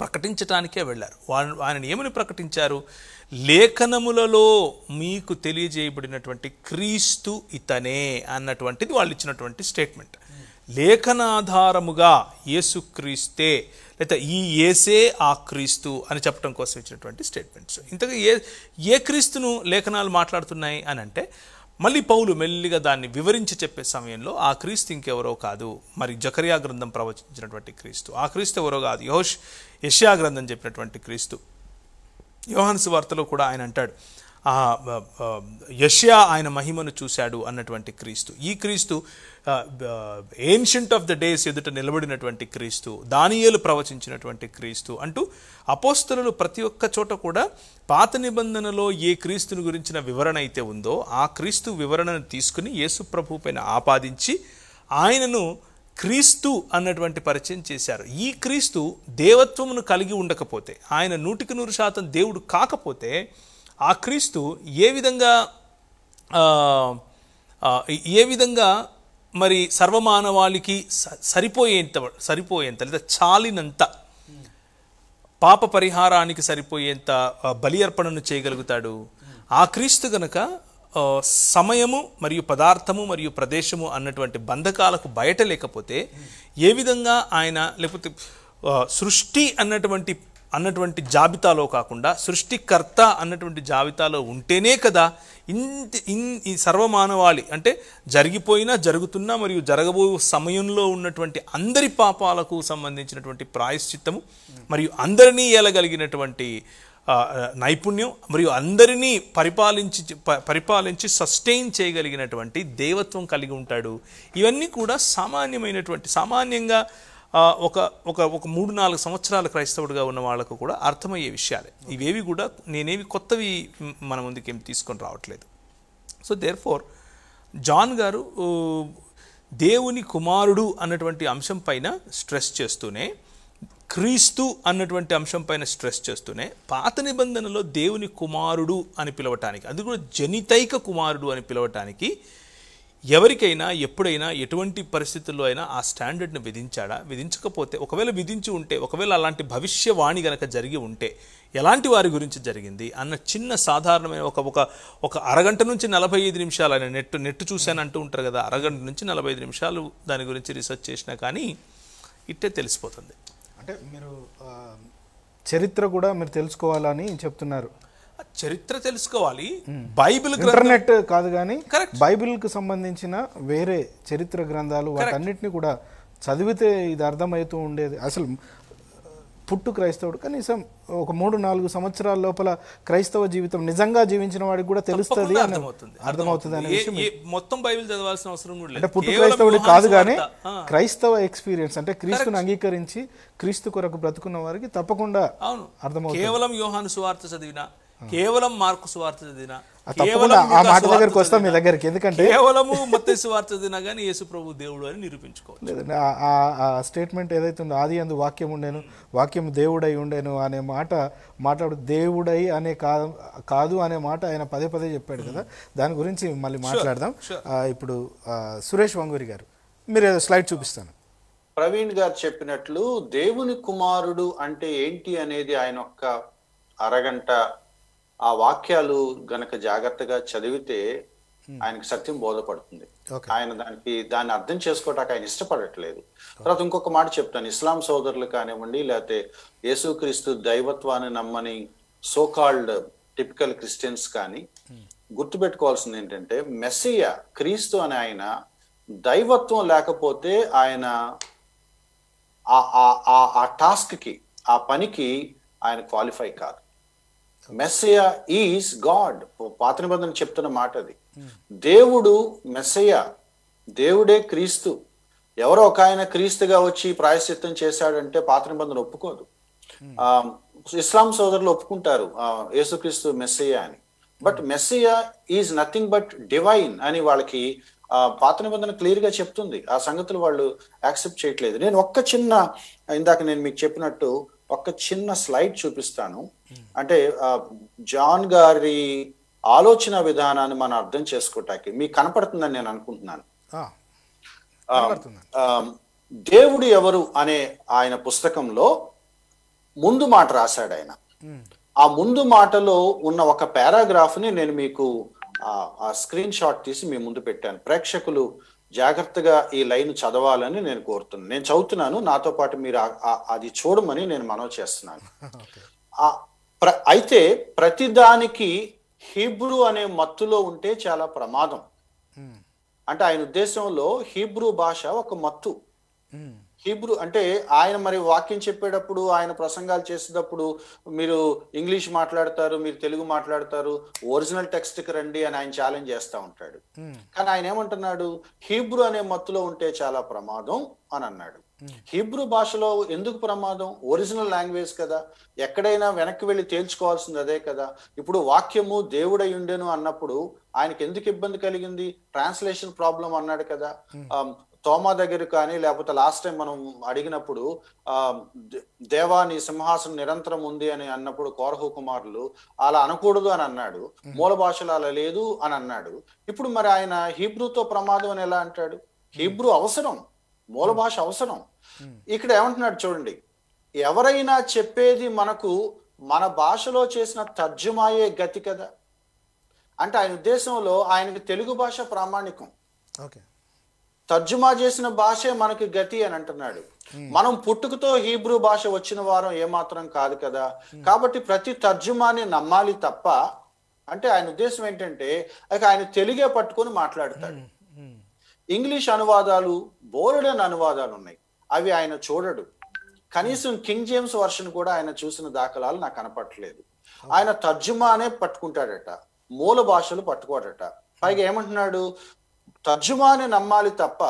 S3: ప్రకటించటానికే వెళ్ళారు వాళ్ళు ఆయనను ఏమని ప్రకటించారు లేఖనములలో మీకు తెలియజేయబడినటువంటి క్రీస్తు ఇతనే అన్నటువంటిది వాళ్ళు ఇచ్చినటువంటి స్టేట్మెంట్ లేఖనాధారముగా యేసుక్రీస్తే లేదా ఈ ఏసే ఆ క్రీస్తు అని చెప్పడం కోసం ఇచ్చినటువంటి స్టేట్మెంట్స్ ఇంతగా ఏ ఏ క్రీస్తును లేఖనాలు మాట్లాడుతున్నాయి అని అంటే మళ్ళీ పౌలు మెల్లిగా దాన్ని వివరించి చెప్పే సమయంలో ఆ క్రీస్తు ఇంకెవరో కాదు మరి జకరియా గ్రంథం ప్రవచించినటువంటి క్రీస్తు ఆ క్రీస్తు ఎవరో కాదు యహోష్ యష్యా గ్రంథం చెప్పినటువంటి క్రీస్తు యోహాన్స్ వార్తలో కూడా ఆయన అంటాడు ఆ యష్యా ఆయన మహిమను చూశాడు అన్నటువంటి క్రీస్తు ఈ క్రీస్తు ఏన్షియంట్ ఆఫ్ ద డేస్ ఎదుట నిలబడినటువంటి క్రీస్తు దానియలు ప్రవచించినటువంటి క్రీస్తు అంటూ అపోస్తలు ప్రతి ఒక్క చోట కూడా పాత నిబంధనలో ఏ క్రీస్తుని గురించిన వివరణ అయితే ఉందో ఆ క్రీస్తు వివరణను తీసుకుని యేసు ప్రభు పైన ఆపాదించి ఆయనను క్రీస్తు అన్నటువంటి పరిచయం చేశారు ఈ క్రీస్తు దేవత్వమును కలిగి ఉండకపోతే ఆయన నూటికి నూరు శాతం దేవుడు కాకపోతే ఆ క్రీస్తు ఏ విధంగా ఏ విధంగా మరి సర్వమానవాళికి సరిపోయేంత సరిపోయేంత లేదా చాలినంత పాప పరిహారానికి సరిపోయేంత బలి అర్పణను చేయగలుగుతాడు ఆ క్రీస్తు గనక సమయము మరియు పదార్థము మరియు ప్రదేశము అన్నటువంటి బంధకాలకు బయట లేకపోతే ఏ విధంగా ఆయన లేకపోతే సృష్టి అన్నటువంటి అన్నటువంటి జాబితాలో కాకుండా సృష్టికర్త అన్నటువంటి జాబితాలో ఉంటేనే కదా ఇంత ఇన్ ఈ సర్వమానవాళి అంటే జరిగిపోయినా జరుగుతున్నా మరియు జరగబో సమయంలో ఉన్నటువంటి అందరి పాపాలకు సంబంధించినటువంటి ప్రాయశ్చిత్తము మరియు అందరినీ ఏలగలిగినటువంటి నైపుణ్యం మరియు అందరినీ పరిపాలించి పరిపాలించి సస్టైన్ చేయగలిగినటువంటి దేవత్వం కలిగి ఉంటాడు ఇవన్నీ కూడా సామాన్యమైనటువంటి సామాన్యంగా ఒక ఒక ఒక మూడు నాలుగు సంవత్సరాల క్రైస్తవుడిగా ఉన్న వాళ్ళకు కూడా అర్థమయ్యే విషయాలే ఇవేవి కూడా నేనేవి కొత్తవి మన ముందుకు తీసుకొని రావట్లేదు సో దేర్ ఫోర్ జాన్ గారు దేవుని కుమారుడు అన్నటువంటి అంశం పైన స్ట్రెస్ చేస్తూనే క్రీస్తు అన్నటువంటి అంశం పైన స్ట్రెస్ చేస్తూనే పాత నిబంధనలో దేవుని కుమారుడు అని పిలవటానికి అది కూడా జనితైక కుమారుడు అని పిలవటానికి ఎవరికైనా ఎప్పుడైనా ఎటువంటి పరిస్థితుల్లో అయినా ఆ స్టాండర్డ్ని విధించాడా విధించకపోతే ఒకవేళ విధించి ఉంటే ఒకవేళ అలాంటి భవిష్యవాణి గనక జరిగి ఉంటే ఎలాంటి వారి గురించి జరిగింది అన్న చిన్న సాధారణమైన ఒక ఒక ఒక అరగంట నుంచి నలభై ఐదు నిమిషాలు ఆయన నెట్ నెట్ చూశానంటూ అంటూ ఉంటారు కదా అరగంట నుంచి నలభై ఐదు నిమిషాలు దాని గురించి రీసెర్చ్ చేసినా కానీ ఇట్టే తెలిసిపోతుంది
S1: అంటే మీరు చరిత్ర కూడా మీరు తెలుసుకోవాలని చెప్తున్నారు
S3: చరిత్ర తెలుసుకోవాలి బైబిల్ ఇంటర్నెట్
S1: కాదు కానీ బైబిల్ కు సంబంధించిన వేరే చరిత్ర గ్రంథాలు వాటన్నిటిని కూడా చదివితే ఇది అర్థమవుతూ ఉండేది అసలు పుట్టు క్రైస్తవుడు కనీసం ఒక మూడు నాలుగు సంవత్సరాల లోపల క్రైస్తవ జీవితం నిజంగా జీవించిన వాడికి కూడా తెలుస్తుంది అర్థమవుతుంది అనే విషయం
S3: మొత్తం బైబిల్ చదవాల్సిన అవసరం అంటే పుట్టు క్రైస్తవుడు కాదు కానీ
S1: క్రైస్తవ ఎక్స్పీరియన్స్ అంటే క్రీస్తుని అంగీకరించి క్రీస్తు కొరకు బ్రతుకున్న వారికి తప్పకుండా అవును అర్థమవుతుంది కేవలం
S3: యోహాను సువార్త చదివినా కేవలం మార్కు స్వార్థ దిన కేవలం ఆ
S1: మాట దగ్గరికి వస్తాం మీ దగ్గరికి ఎందుకంటే కేవలము
S3: మత్తే స్వార్థ దిన కానీ యేసు ప్రభు దేవుడు అని నిరూపించుకోవాలి
S1: ఆ స్టేట్మెంట్ ఉందో ఆది అందు వాక్యం ఉండేను వాక్యం దేవుడై ఉండేను అనే మాట మాట్లాడు దేవుడై అనే కాదు కాదు అనే మాట ఆయన పదే పదే చెప్పాడు కదా దాని గురించి మళ్ళీ మాట్లాడదాం ఇప్పుడు సురేష్ వంగూరి గారు మీరు స్లైడ్ చూపిస్తాను
S2: ప్రవీణ్ గారు చెప్పినట్లు దేవుని కుమారుడు అంటే ఏంటి అనేది ఆయన ఒక్క అరగంట ఆ వాక్యాలు గనక జాగ్రత్తగా చదివితే hmm. ఆయనకు సత్యం బోధపడుతుంది ఆయన దానికి దాన్ని అర్థం చేసుకోవటానికి ఆయన ఇష్టపడట్లేదు తర్వాత ఇంకొక మాట చెప్తాను ఇస్లాం సోదరులు కానివ్వండి లేకపోతే యేసుక్రీస్తు దైవత్వాన్ని నమ్మని సోకాల్డ్ టిపికల్ క్రిస్టియన్స్ కానీ hmm. గుర్తుపెట్టుకోవాల్సింది ఏంటంటే మెస్సియ క్రీస్తు అని ఆయన దైవత్వం లేకపోతే ఆయన ఆ టాస్క్ కి ఆ పనికి ఆయన క్వాలిఫై కాదు మెస్సయ ఈజ్ గాడ్ పాత నిబంధన చెప్తున్న మాట అది దేవుడు మెస్సయ దేవుడే క్రీస్తు ఎవరో ఒక ఆయన క్రీస్తుగా వచ్చి ప్రాయశ్చిత్తం చేశాడంటే పాత నిబంధన ఒప్పుకోదు ఆ ఇస్లాం సోదరులు ఒప్పుకుంటారు యేసుక్రీస్తు మెస్సయ అని but messiah is nothing but divine అని వాళ్ళకి పాత నిబంధన క్లియర్ గా చెప్తుంది ఆ సంగతులు వాళ్ళు యాక్సెప్ట్ చేయట్లేదు నేను ఒక్క చిన్న ఇందాక నేను మీకు చెప్పినట్టు ఒక చిన్న స్లైడ్ చూపిస్తాను అంటే జాన్ గారి ఆలోచన విధానాన్ని మనం అర్థం చేసుకోవటానికి మీకు కనపడుతుందని నేను అనుకుంటున్నాను దేవుడు ఎవరు అనే ఆయన పుస్తకంలో ముందు మాట రాశాడు ఆయన ఆ ముందు మాటలో ఉన్న ఒక పారాగ్రాఫ్ని నేను మీకు ఆ స్క్రీన్ షాట్ తీసి మీ ముందు పెట్టాను ప్రేక్షకులు జాగ్రత్తగా ఈ లైన్ చదవాలని నేను కోరుతున్నాను నేను చదువుతున్నాను నాతో పాటు మీరు అది చూడమని నేను మనవి చేస్తున్నాను అయితే ప్రతిదానికి హీబ్రూ అనే మత్తులో ఉంటే చాలా ప్రమాదం అంటే ఆయన ఉద్దేశంలో హీబ్రూ భాష ఒక మత్తు హీబ్రూ అంటే ఆయన మరి వాక్యం చెప్పేటప్పుడు ఆయన ప్రసంగాలు చేసేటప్పుడు మీరు ఇంగ్లీష్ మాట్లాడతారు మీరు తెలుగు మాట్లాడతారు ఒరిజినల్ టెక్స్ట్ కి రండి అని ఆయన ఛాలెంజ్ చేస్తూ ఉంటాడు కానీ ఆయన ఏమంటున్నాడు హీబ్రూ అనే మత్తులో ఉంటే చాలా ప్రమాదం అని అన్నాడు హీబ్రూ భాషలో ఎందుకు ప్రమాదం ఒరిజినల్ లాంగ్వేజ్ కదా ఎక్కడైనా వెనక్కి వెళ్ళి తేల్చుకోవాల్సింది అదే కదా ఇప్పుడు వాక్యము దేవుడై ఉండెను అన్నప్పుడు ఆయనకి ఎందుకు ఇబ్బంది కలిగింది ట్రాన్స్లేషన్ ప్రాబ్లం అన్నాడు కదా తోమా దగ్గర కానీ లేకపోతే లాస్ట్ టైం మనం అడిగినప్పుడు ఆ దేవా నీ సింహాసనం నిరంతరం ఉంది అని అన్నప్పుడు కోరహు కుమారులు అలా అనకూడదు అని అన్నాడు మూల భాషలు అలా లేదు అని అన్నాడు ఇప్పుడు మరి ఆయన హీబ్రూతో ప్రమాదం అని ఎలా అంటాడు హీబ్రూ అవసరం మూల భాష అవసరం ఇక్కడ ఏమంటున్నాడు చూడండి ఎవరైనా చెప్పేది మనకు మన భాషలో చేసిన తర్జుమాయే గతి కదా అంటే ఆయన ఉద్దేశంలో ఆయనకి తెలుగు భాష ప్రామాణికం ఓకే తర్జుమా చేసిన భాషే మనకి గతి అని అంటున్నాడు మనం పుట్టుకతో హీబ్రూ భాష వచ్చిన వారం ఏమాత్రం కాదు కదా కాబట్టి ప్రతి తర్జుమాని నమ్మాలి తప్ప అంటే ఆయన ఉద్దేశం ఏంటంటే ఆయన తెలుగే పట్టుకొని మాట్లాడతాడు ఇంగ్లీష్ అనువాదాలు బోర్డన్ అనువాదాలు ఉన్నాయి అవి ఆయన చూడడు కనీసం కింగ్ జేమ్స్ వర్షన్ కూడా ఆయన చూసిన దాఖలాలు నాకు కనపట్టలేదు ఆయన తర్జుమానే పట్టుకుంటాడట మూల భాషలు పట్టుకోడట పైగా ఏమంటున్నాడు తర్జుమానే నమ్మాలి తప్ప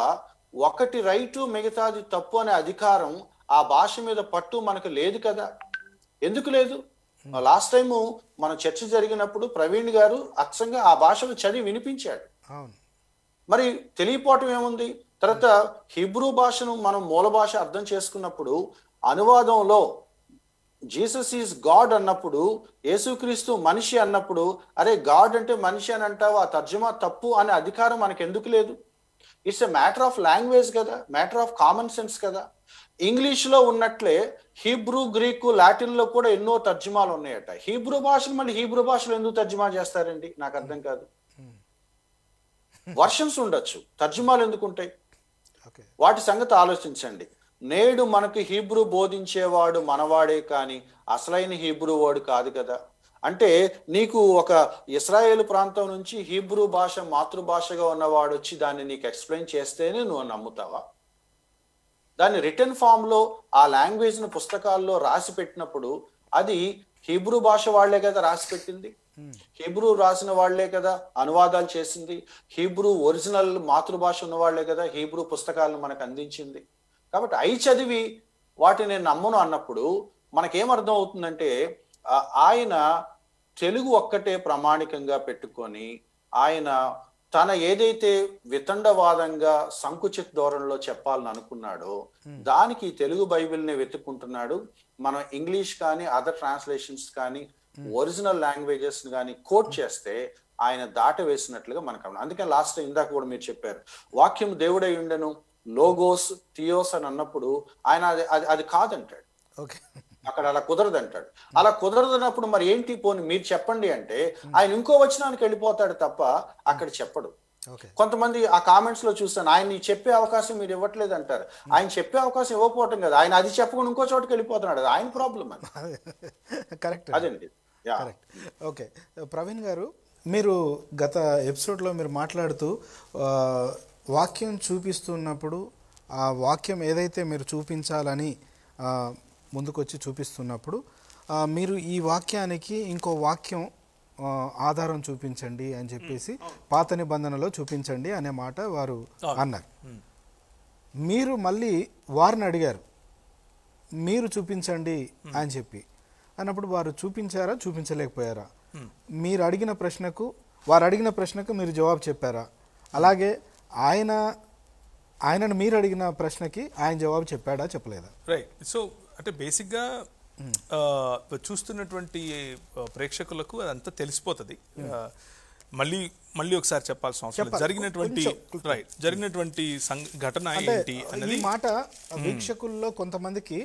S2: ఒకటి రైటు మిగతాది తప్పు అనే అధికారం ఆ భాష మీద పట్టు మనకు లేదు కదా ఎందుకు లేదు లాస్ట్ టైము మన చర్చ జరిగినప్పుడు ప్రవీణ్ గారు అచ్చంగా ఆ భాషను చదివి వినిపించాడు మరి తెలియపోవటం ఏముంది తర్వాత హిబ్రూ భాషను మనం మూల భాష అర్థం చేసుకున్నప్పుడు అనువాదంలో జీసస్ ఈజ్ గాడ్ అన్నప్పుడు యేసుక్రీస్తు మనిషి అన్నప్పుడు అరే గాడ్ అంటే మనిషి అని అంటావు ఆ తర్జుమా తప్పు అనే అధికారం మనకు ఎందుకు లేదు it's a matter of language కదా మ్యాటర్ ఆఫ్ కామన్ సెన్స్ కదా ఇంగ్లీష్లో ఉన్నట్లే హీబ్రూ గ్రీకు లాటిన్లో కూడా ఎన్నో తర్జుమాలు ఉన్నాయట హీబ్రూ భాషను మళ్ళీ హీబ్రూ భాషలో ఎందుకు తర్జుమా చేస్తారండి నాకు అర్థం hmm. కాదు వర్షన్స్ hmm. ఉండొచ్చు తర్జుమాలు ఎందుకు ఉంటాయి వాటి సంగతి ఆలోచించండి నేడు మనకు హీబ్రూ బోధించేవాడు మనవాడే కానీ అసలైన హీబ్రూ వాడు కాదు కదా అంటే నీకు ఒక ఇస్రాయేల్ ప్రాంతం నుంచి హీబ్రూ భాష మాతృభాషగా ఉన్నవాడు వచ్చి దాన్ని నీకు ఎక్స్ప్లెయిన్ చేస్తేనే నువ్వు నమ్ముతావా దాన్ని రిటర్న్ ఫామ్లో ఆ లాంగ్వేజ్ను పుస్తకాల్లో రాసి పెట్టినప్పుడు అది హీబ్రూ భాష వాళ్లే కదా రాసి పెట్టింది హీబ్రూ రాసిన వాళ్లే కదా అనువాదాలు చేసింది హీబ్రూ ఒరిజినల్ మాతృభాష ఉన్న వాళ్లే కదా హీబ్రూ పుస్తకాలను మనకు అందించింది కాబట్టి అవి చదివి వాటిని నేను నమ్మను అన్నప్పుడు మనకేమర్థం అవుతుందంటే ఆయన తెలుగు ఒక్కటే ప్రామాణికంగా పెట్టుకొని ఆయన తన ఏదైతే వితండవాదంగా సంకుచిత ధోరణిలో చెప్పాలని అనుకున్నాడో దానికి తెలుగు బైబిల్ని వెతుక్కుంటున్నాడు మనం ఇంగ్లీష్ కానీ అదర్ ట్రాన్స్లేషన్స్ కానీ ఒరిజినల్ లాంగ్వేజెస్ కానీ కోట్ చేస్తే ఆయన దాట వేసినట్లుగా మనకు అందుకని లాస్ట్ ఇందాక కూడా మీరు చెప్పారు వాక్యం దేవుడై ఉండను లోగోస్ థియోస్ అని అన్నప్పుడు ఆయన అది అది అది కాదంటాడు ఓకే అక్కడ అలా కుదరదు అంటాడు అలా కుదరదు అన్నప్పుడు మరి ఏంటి పోని మీరు చెప్పండి అంటే ఆయన ఇంకో వచ్చినానికి వెళ్ళిపోతాడు తప్ప అక్కడ చెప్పడు కొంతమంది ఆ కామెంట్స్ లో చూస్తాను ఆయన చెప్పే అవకాశం మీరు ఇవ్వట్లేదు అంటారు ఆయన చెప్పే అవకాశం ఇవ్వకపోవటం కదా ఆయన అది చెప్పకుండా ఇంకో చోటుకి వెళ్ళిపోతున్నాడు ఆయన ప్రాబ్లం అని కరెక్ట్
S1: అదండి ఓకే ప్రవీణ్ గారు మీరు గత ఎపిసోడ్లో మీరు మాట్లాడుతూ వాక్యం చూపిస్తున్నప్పుడు ఆ వాక్యం ఏదైతే మీరు చూపించాలని ముందుకొచ్చి చూపిస్తున్నప్పుడు మీరు ఈ వాక్యానికి ఇంకో వాక్యం ఆధారం చూపించండి అని చెప్పేసి పాత నిబంధనలో చూపించండి అనే మాట వారు అన్నారు మీరు మళ్ళీ వారిని అడిగారు మీరు చూపించండి అని చెప్పి అన్నప్పుడు వారు చూపించారా చూపించలేకపోయారా మీరు అడిగిన ప్రశ్నకు వారు అడిగిన ప్రశ్నకు మీరు జవాబు చెప్పారా అలాగే ఆయన ఆయనను మీరు అడిగిన ప్రశ్నకి ఆయన జవాబు చెప్పాడా చెప్పలేదా
S3: రైట్ సో అంటే బేసిక్గా చూస్తున్నటువంటి ప్రేక్షకులకు అదంతా తెలిసిపోతుంది hmm. మళ్ళీ మళ్ళీ ఒకసారి చెప్పాల్సిన అవసరం జరిగినటువంటి రైట్ జరిగినటువంటి ఘటన ఏంటి మాట hmm.
S1: వీక్షకుల్లో కొంతమందికి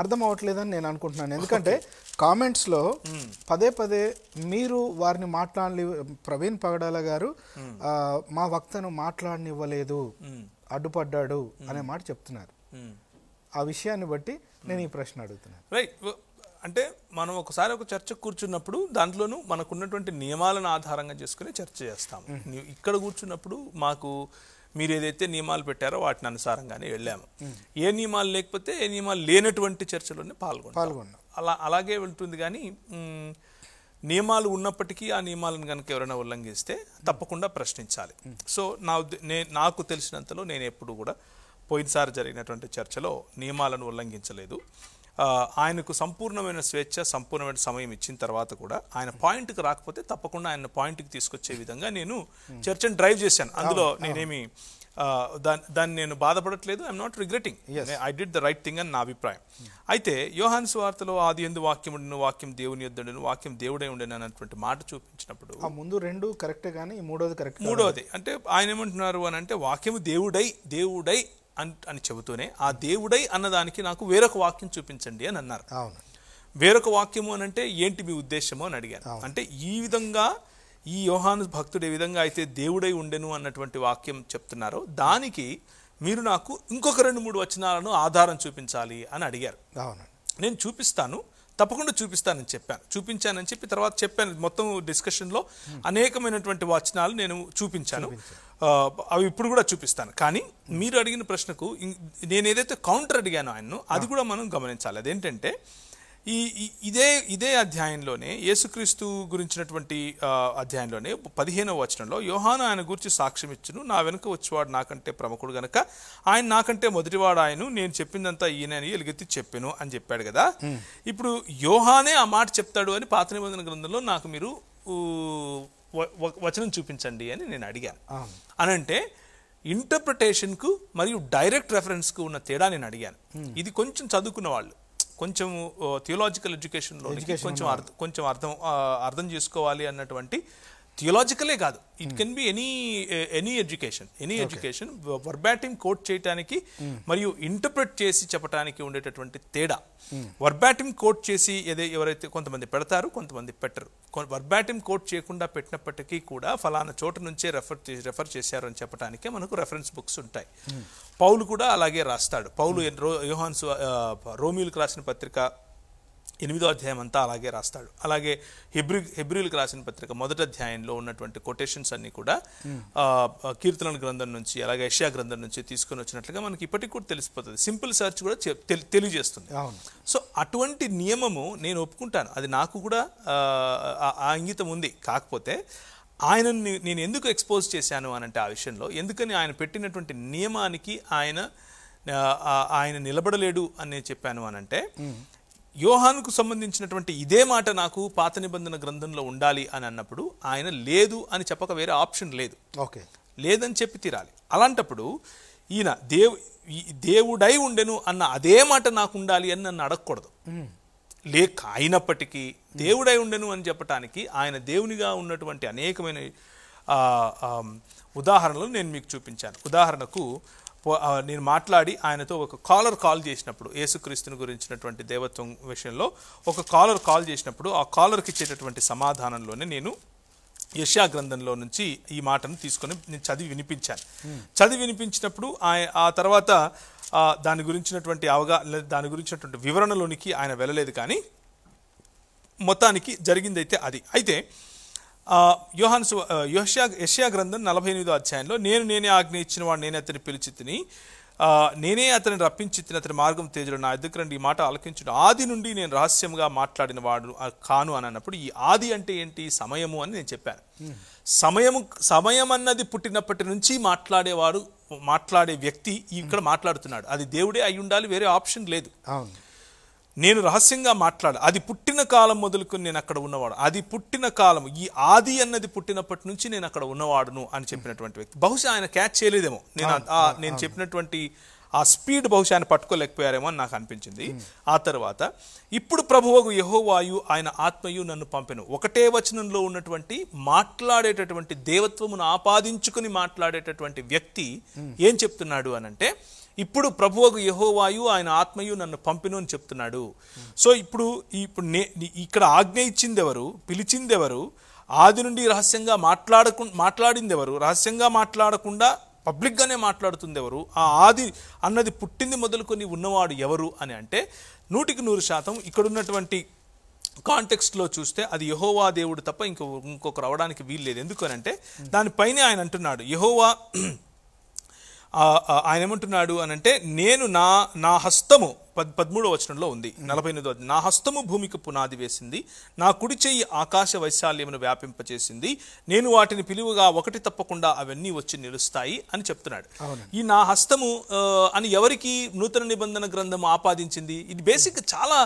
S1: అర్థం అవ్వట్లేదని నేను అనుకుంటున్నాను ఎందుకంటే కామెంట్స్లో పదే పదే మీరు వారిని మాట్లాడని ప్రవీణ్ పగడాల గారు మా వక్తను మాట్లాడనివ్వలేదు అడ్డుపడ్డాడు అనే మాట చెప్తున్నారు ఆ విషయాన్ని బట్టి నేను ఈ ప్రశ్న అడుగుతున్నాను
S3: రైట్ అంటే మనం ఒకసారి ఒక చర్చ కూర్చున్నప్పుడు దాంట్లోనూ మనకున్నటువంటి నియమాలను ఆధారంగా చేసుకుని చర్చ చేస్తాము ఇక్కడ కూర్చున్నప్పుడు మాకు మీరు ఏదైతే నియమాలు పెట్టారో వాటిని అనుసారంగానే వెళ్ళాము ఏ నియమాలు లేకపోతే ఏ నియమాలు లేనటువంటి చర్చలోనే పాల్గొన పాల్గొన్నాం అలా అలాగే వెళ్తుంది కానీ నియమాలు ఉన్నప్పటికీ ఆ నియమాలను కనుక ఎవరైనా ఉల్లంఘిస్తే తప్పకుండా ప్రశ్నించాలి సో నా నాకు తెలిసినంతలో నేను ఎప్పుడు కూడా పోయినసారి జరిగినటువంటి చర్చలో నియమాలను ఉల్లంఘించలేదు ఆయనకు సంపూర్ణమైన స్వేచ్ఛ సంపూర్ణమైన సమయం ఇచ్చిన తర్వాత కూడా ఆయన పాయింట్కి రాకపోతే తప్పకుండా ఆయన పాయింట్కి తీసుకొచ్చే విధంగా నేను చర్చను డ్రైవ్ చేశాను అందులో నేనేమి దాన్ని దాన్ని నేను బాధపడట్లేదు I'm not regretting I did the right thing అని నా అభిప్రాయం అయితే యోహాన్స్ వార్తలో ఆది ఎందు వాక్యం ఉండను వాక్యం దేవుని ఎద్దుడును వాక్యం దేవుడే ఉండను అన్నటువంటి మాట చూపించినప్పుడు ఆ
S1: ముందు రెండు కరెక్టే కానీ మూడోది కరెక్ట్ మూడోది
S3: అంటే ఆయన ఏమంటున్నారు అని అంటే వాక్యము దేవుడై దేవుడై అని చెబుతూనే ఆ దేవుడై అన్నదానికి నాకు వేరొక వాక్యం చూపించండి అని అన్నారు అవును వేరొక వాక్యము అని అంటే ఏంటి మీ ఉద్దేశము అని అడిగాను అంటే ఈ విధంగా ఈ యోహాను భక్తుడు ఏ విధంగా అయితే దేవుడై ఉండెను అన్నటువంటి వాక్యం చెప్తున్నారో దానికి మీరు నాకు ఇంకొక రెండు మూడు వచనాలను ఆధారం చూపించాలి అని అడిగారు అవును నేను చూపిస్తాను తప్పకుండా చూపిస్తానని చెప్పాను చూపించానని చెప్పి తర్వాత చెప్పాను మొత్తం డిస్కషన్లో అనేకమైనటువంటి వచనాలు నేను చూపించాను అవి ఇప్పుడు కూడా చూపిస్తాను కానీ మీరు అడిగిన ప్రశ్నకు నేను ఏదైతే కౌంటర్ అడిగానో ఆయన్ను అది కూడా మనం గమనించాలి అదేంటంటే ఈ ఇదే ఇదే అధ్యాయంలోనే యేసుక్రీస్తు గురించినటువంటి అధ్యాయంలోనే పదిహేనవ వచనంలో యోహాను ఆయన గురించి సాక్ష్యం ఇచ్చును నా వెనుక వచ్చేవాడు నాకంటే ప్రముఖుడు గనక ఆయన నాకంటే మొదటివాడు ఆయన నేను చెప్పిందంతా ఈయన అని ఎలుగెత్తి చెప్పాను అని చెప్పాడు కదా ఇప్పుడు యోహానే ఆ మాట చెప్తాడు అని పాత నిబంధన గ్రంథంలో నాకు మీరు వచనం చూపించండి అని నేను అడిగాను అనంటే ఇంటర్ప్రిటేషన్కు మరియు డైరెక్ట్ రెఫరెన్స్కు ఉన్న తేడా నేను అడిగాను ఇది కొంచెం చదువుకున్న వాళ్ళు కొంచెం థియోలాజికల్ ఎడ్యుకేషన్లో కొంచెం అర్థం కొంచెం అర్థం అర్థం చేసుకోవాలి అన్నటువంటి థియోలాజికలే కాదు it can be any any education any education verbatim quote చేయటానికి మరియు ఇంటర్ప్రిట్ చేసి చెప్పడానికి ఉండేటటువంటి తేడా వర్బాటిం కోట్ చేసి ఏదే ఎవరైతే కొంతమంది పెడతారు కొంతమంది పెట్టరు వర్బాటిం కోట్ చేయకుండా పెట్టినప్పటికీ కూడా ఫలానా చోట నుంచే రెఫర్ రెఫర్ చేశారు అని చెప్పడానికే మనకు రెఫరెన్స్ బుక్స్ ఉంటాయి hmm. పౌలు కూడా అలాగే రాస్తాడు పౌలు యోహాన్స్ రోమిల్కి రాసిన పత్రిక ఎనిమిదో అధ్యాయం అంతా అలాగే రాస్తాడు అలాగే హెబ్రి హెబ్రిల్కి రాసిన పత్రిక మొదటి అధ్యాయంలో ఉన్నటువంటి కొటేషన్స్ అన్నీ కూడా కీర్తనల గ్రంథం నుంచి అలాగే ఏషియా గ్రంథం నుంచి తీసుకొని వచ్చినట్లుగా మనకి ఇప్పటికి కూడా తెలిసిపోతుంది సింపుల్ సర్చ్ కూడా తెలియజేస్తుంది సో అటువంటి నియమము నేను ఒప్పుకుంటాను అది నాకు కూడా ఆ ఇంగితం ఉంది కాకపోతే ఆయన నేను ఎందుకు ఎక్స్పోజ్ చేశాను అనంటే ఆ విషయంలో ఎందుకని ఆయన పెట్టినటువంటి నియమానికి ఆయన ఆయన నిలబడలేడు అని చెప్పాను అనంటే యోహాన్కు సంబంధించినటువంటి ఇదే మాట నాకు పాత నిబంధన గ్రంథంలో ఉండాలి అని అన్నప్పుడు ఆయన లేదు అని చెప్పక వేరే ఆప్షన్ లేదు ఓకే లేదని చెప్పి తీరాలి అలాంటప్పుడు ఈయన దేవు దేవుడై ఉండెను అన్న అదే మాట నాకు ఉండాలి అని నన్ను అడగకూడదు లేక అయినప్పటికీ దేవుడై ఉండెను అని చెప్పటానికి ఆయన దేవునిగా ఉన్నటువంటి అనేకమైన ఉదాహరణలు నేను మీకు చూపించాను ఉదాహరణకు నేను మాట్లాడి ఆయనతో ఒక కాలర్ కాల్ చేసినప్పుడు యేసుక్రీస్తుని గురించినటువంటి దేవత్వం విషయంలో ఒక కాలర్ కాల్ చేసినప్పుడు ఆ కాలర్కి ఇచ్చేటటువంటి సమాధానంలోనే నేను యష్యా గ్రంథంలో నుంచి ఈ మాటను తీసుకొని నేను చదివి వినిపించాను చదివి వినిపించినప్పుడు ఆ తర్వాత దాని గురించినటువంటి అవగాహన దాని గురించినటువంటి వివరణలోనికి ఆయన వెళ్ళలేదు కానీ మొత్తానికి జరిగిందైతే అది అయితే యోహాన్ యోష్యా యష్యా గ్రంథం నలభై ఎనిమిదో అధ్యాయంలో నేను నేనే ఆజ్ఞ ఇచ్చిన వాడు నేనే అతని పిలిచి తిని నేనే అతని రప్పించి అతని మార్గం తేజుడు నా దగ్గర ఈ మాట ఆలకించడం ఆది నుండి నేను రహస్యంగా మాట్లాడిన వాడు కాను అని అన్నప్పుడు ఈ ఆది అంటే ఏంటి సమయము అని నేను చెప్పాను సమయము సమయం అన్నది పుట్టినప్పటి నుంచి మాట్లాడేవాడు మాట్లాడే వ్యక్తి ఇక్కడ మాట్లాడుతున్నాడు అది దేవుడే అయి ఉండాలి వేరే ఆప్షన్ లేదు నేను రహస్యంగా మాట్లాడు అది పుట్టిన కాలం మొదలుకుని నేను అక్కడ ఉన్నవాడు అది పుట్టిన కాలం ఈ ఆది అన్నది పుట్టినప్పటి నుంచి నేను అక్కడ ఉన్నవాడును అని చెప్పినటువంటి వ్యక్తి బహుశా ఆయన క్యాచ్ చేయలేదేమో నేను నేను చెప్పినటువంటి ఆ స్పీడ్ బహుశా ఆయన పట్టుకోలేకపోయారేమో అని నాకు అనిపించింది ఆ తర్వాత ఇప్పుడు ప్రభువకు యహోవాయు ఆయన ఆత్మయు నన్ను పంపెను ఒకటే వచనంలో ఉన్నటువంటి మాట్లాడేటటువంటి దేవత్వమును ఆపాదించుకుని మాట్లాడేటటువంటి వ్యక్తి ఏం చెప్తున్నాడు అనంటే ఇప్పుడు ప్రభువుకు యహోవాయు ఆయన ఆత్మయు నన్ను పంపిను అని చెప్తున్నాడు సో ఇప్పుడు ఇప్పుడు నే ఇక్కడ ఆజ్ఞ ఇచ్చిందెవరు పిలిచిందెవరు ఆది నుండి రహస్యంగా మాట్లాడకు మాట్లాడింది ఎవరు రహస్యంగా మాట్లాడకుండా పబ్లిక్గానే మాట్లాడుతుంది ఎవరు ఆ ఆది అన్నది పుట్టింది మొదలుకొని ఉన్నవాడు ఎవరు అని అంటే నూటికి నూరు శాతం ఇక్కడున్నటువంటి కాంటెక్స్ట్లో చూస్తే అది యహోవా దేవుడు తప్ప ఇంకో ఇంకొకరు అవడానికి వీల్లేదు ఎందుకనంటే దానిపైనే ఆయన అంటున్నాడు యహోవా ఆయన ఏమంటున్నాడు అనంటే నేను నా నా హస్తము పద్ పదమూడవ వచనంలో ఉంది నలభై ఎనిమిదో నా హస్తము భూమికి పునాది వేసింది నా కుడి చెయ్యి ఆకాశ వైశాల్యమును వ్యాపింపచేసింది నేను వాటిని పిలువగా ఒకటి తప్పకుండా అవన్నీ వచ్చి నిలుస్తాయి అని చెప్తున్నాడు ఈ నా హస్తము అని ఎవరికి నూతన నిబంధన గ్రంథం ఆపాదించింది ఇది బేసిక్ చాలా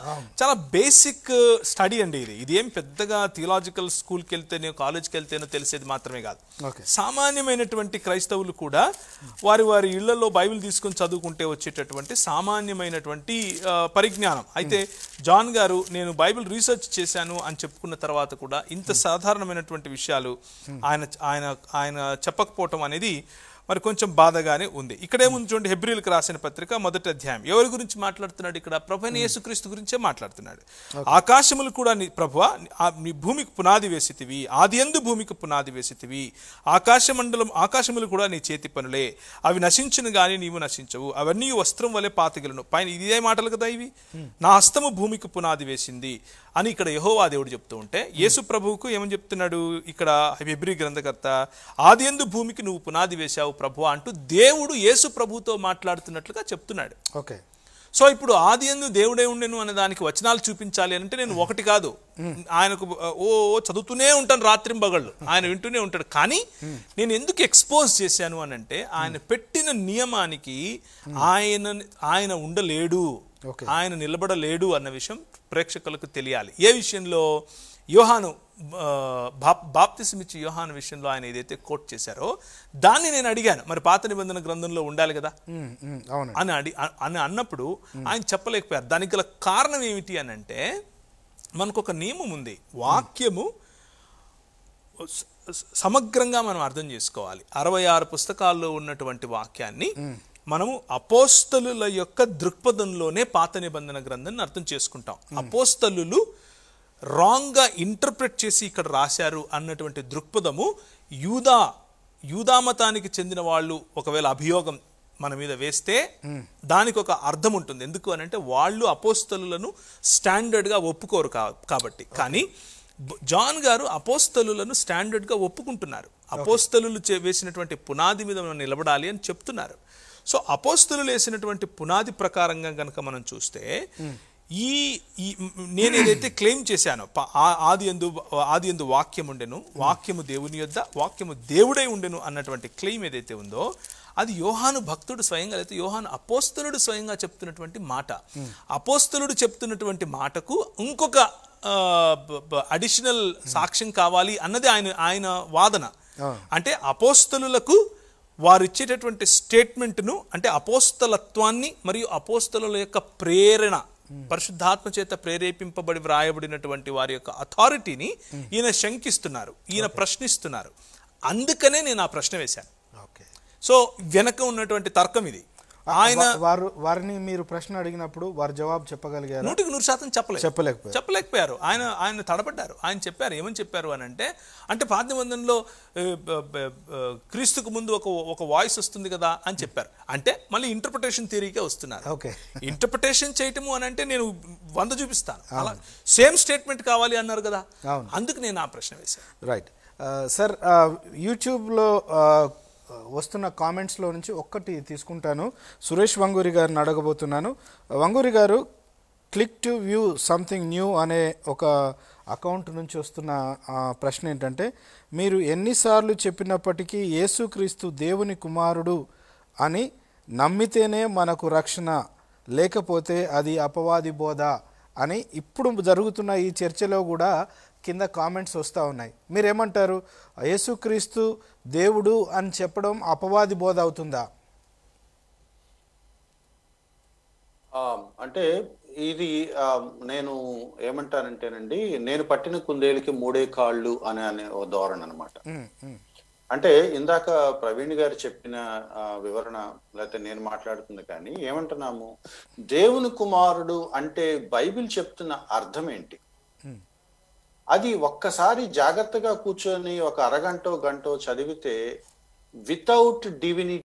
S3: చాలా బేసిక్ స్టడీ అండి ఇది ఇది ఏం పెద్దగా థియలాజికల్ స్కూల్కి వెళ్తేనే కాలేజ్కి వెళ్తేనో తెలిసేది మాత్రమే కాదు సామాన్యమైనటువంటి క్రైస్తవులు కూడా వారి వారి ఇళ్లలో బైబిల్ తీసుకొని చదువుకుంటే వచ్చేటటువంటి సామాన్యమైనటువంటి పరిజ్ఞానం అయితే జాన్ గారు నేను బైబిల్ రీసెర్చ్ చేశాను అని చెప్పుకున్న తర్వాత కూడా ఇంత సాధారణమైనటువంటి విషయాలు ఆయన ఆయన ఆయన చెప్పకపోవటం అనేది మరి కొంచెం బాధగానే ఉంది ఇక్కడేముంది చూడండి హెబ్రిల్కి రాసిన పత్రిక మొదటి అధ్యాయం ఎవరి గురించి మాట్లాడుతున్నాడు ఇక్కడ ప్రభుని యేసుక్రీస్తు గురించే మాట్లాడుతున్నాడు ఆకాశములు కూడా నీ నీ భూమికి పునాది వేసితివి ఆది ఎందు భూమికి పునాది వేసితివి ఆకాశమండలం ఆకాశములు కూడా నీ చేతి పనులే అవి నశించును కానీ నీవు నశించవు అవన్నీ వస్త్రం వలె పాతగిలను పైన ఇదే మాటలు కదా ఇవి నా హస్తము భూమికి పునాది వేసింది అని ఇక్కడ యహోవా దేవుడు చెప్తూ ఉంటే యేసు ప్రభువుకు ఏమని చెప్తున్నాడు ఇక్కడ హెబ్రి గ్రంథకర్త ఆదియందు భూమికి నువ్వు పునాది వేశావు ప్రభు అంటూ దేవుడు యేసు ప్రభుతో మాట్లాడుతున్నట్లుగా చెప్తున్నాడు ఓకే సో ఇప్పుడు ఆది ఎందు దేవుడే ఉండేను అనే దానికి వచనాలు చూపించాలి అంటే నేను ఒకటి కాదు ఆయనకు ఓ చదువుతూనే ఉంటాను రాత్రి బగళ్ళు ఆయన వింటూనే ఉంటాడు కానీ నేను ఎందుకు ఎక్స్పోజ్ చేశాను అని అంటే ఆయన పెట్టిన నియమానికి ఆయన ఆయన ఉండలేడు ఆయన నిలబడలేడు అన్న విషయం ప్రేక్షకులకు తెలియాలి ఏ విషయంలో యోహాను ఇచ్చి యోహాను విషయంలో ఆయన ఏదైతే కోట్ చేశారో దాన్ని నేను అడిగాను మరి పాత నిబంధన గ్రంథంలో ఉండాలి కదా అని అడి అని అన్నప్పుడు ఆయన చెప్పలేకపోయారు దానికి గల కారణం ఏమిటి అని అంటే మనకు ఒక నియమం ఉంది వాక్యము సమగ్రంగా మనం అర్థం చేసుకోవాలి అరవై ఆరు పుస్తకాల్లో ఉన్నటువంటి వాక్యాన్ని మనము అపోస్తలుల యొక్క దృక్పథంలోనే పాత నిబంధన గ్రంథాన్ని అర్థం చేసుకుంటాం అపోస్తలు రాంగ్గా ఇంటర్ప్రెట్ చేసి ఇక్కడ రాశారు అన్నటువంటి దృక్పథము యూదా యూదా మతానికి చెందిన వాళ్ళు ఒకవేళ అభియోగం మన మీద వేస్తే hmm. దానికి ఒక అర్థం ఉంటుంది ఎందుకు అని అంటే వాళ్ళు అపోస్తలులను స్టాండర్డ్గా ఒప్పుకోరు కాబట్టి కానీ జాన్ గారు అపోస్తలులను స్టాండర్డ్గా ఒప్పుకుంటున్నారు అపోస్తలు వేసినటువంటి పునాది మీద మనం నిలబడాలి అని చెప్తున్నారు సో అపోస్తులు లేసినటువంటి పునాది ప్రకారంగా గనక మనం చూస్తే ఈ నేను ఏదైతే క్లెయిమ్ చేశాను ఆది ఎందు ఆది ఎందు వాక్యం ఉండెను వాక్యము దేవుని యొద్ద వాక్యము దేవుడై ఉండెను అన్నటువంటి క్లెయిమ్ ఏదైతే ఉందో అది యోహాను భక్తుడు స్వయంగా లేకపోతే యోహాను అపోస్తలుడు స్వయంగా చెప్తున్నటువంటి మాట అపోస్తలుడు చెప్తున్నటువంటి మాటకు ఇంకొక అడిషనల్ సాక్ష్యం కావాలి అన్నది ఆయన ఆయన వాదన అంటే అపోస్తలులకు వారు ఇచ్చేటటువంటి స్టేట్మెంట్ను అంటే అపోస్తలత్వాన్ని మరియు అపోస్తల యొక్క ప్రేరణ పరిశుద్ధాత్మ చేత ప్రేరేపింపబడి వ్రాయబడినటువంటి వారి యొక్క అథారిటీని ఈయన శంకిస్తున్నారు ఈయన ప్రశ్నిస్తున్నారు అందుకనే నేను ఆ ప్రశ్న వేశాను సో
S1: వెనక ఉన్నటువంటి తర్కం ఇది ఆయన వారు వారిని మీరు ప్రశ్న అడిగినప్పుడు వారు జవాబు చెప్పగలిగారు నూటికి నూరు శాతం చెప్పలేదు చెప్పలేకపోయారు
S3: చెప్పలేకపోయారు ఆయన ఆయన తడబడ్డారు ఆయన చెప్పారు ఏమని చెప్పారు అని అంటే అంటే పాత నిబంధనలో క్రీస్తుకు ముందు ఒక ఒక వాయిస్ వస్తుంది కదా అని చెప్పారు అంటే మళ్ళీ ఇంటర్ప్రిటేషన్ థియరీకే వస్తున్నారు ఓకే ఇంటర్ప్రిటేషన్ చేయటము అని అంటే నేను వంద చూపిస్తాను అలా సేమ్ స్టేట్మెంట్ కావాలి అన్నారు కదా అందుకు నేను ఆ ప్రశ్న
S1: వేశాను రైట్ సార్ యూట్యూబ్లో వస్తున్న కామెంట్స్లో నుంచి ఒక్కటి తీసుకుంటాను సురేష్ వంగూరి గారిని అడగబోతున్నాను వంగూరి గారు click to view something new అనే ఒక అకౌంట్ నుంచి వస్తున్న ప్రశ్న ఏంటంటే మీరు ఎన్నిసార్లు చెప్పినప్పటికీ యేసుక్రీస్తు దేవుని కుమారుడు అని నమ్మితేనే మనకు రక్షణ లేకపోతే అది అపవాది బోధ అని ఇప్పుడు జరుగుతున్న ఈ చర్చలో కూడా కింద కామెంట్స్ వస్తూ ఉన్నాయి మీరేమంటారు యేసుక్రీస్తు దేవుడు అని చెప్పడం అపవాది బోధ అవుతుందా
S2: అంటే ఇది నేను ఏమంటానంటేనండి నేను పట్టిన కుందేలికి మూడే కాళ్ళు అనే అనే ధోరణి అనమాట అంటే ఇందాక ప్రవీణ్ గారు చెప్పిన వివరణ లేకపోతే నేను మాట్లాడుతుంది కానీ ఏమంటున్నాము దేవుని కుమారుడు అంటే బైబిల్ చెప్తున్న అర్థం ఏంటి అది ఒక్కసారి జాగ్రత్తగా కూర్చొని ఒక అరగంటో గంటో చదివితే వితౌట్ డివిని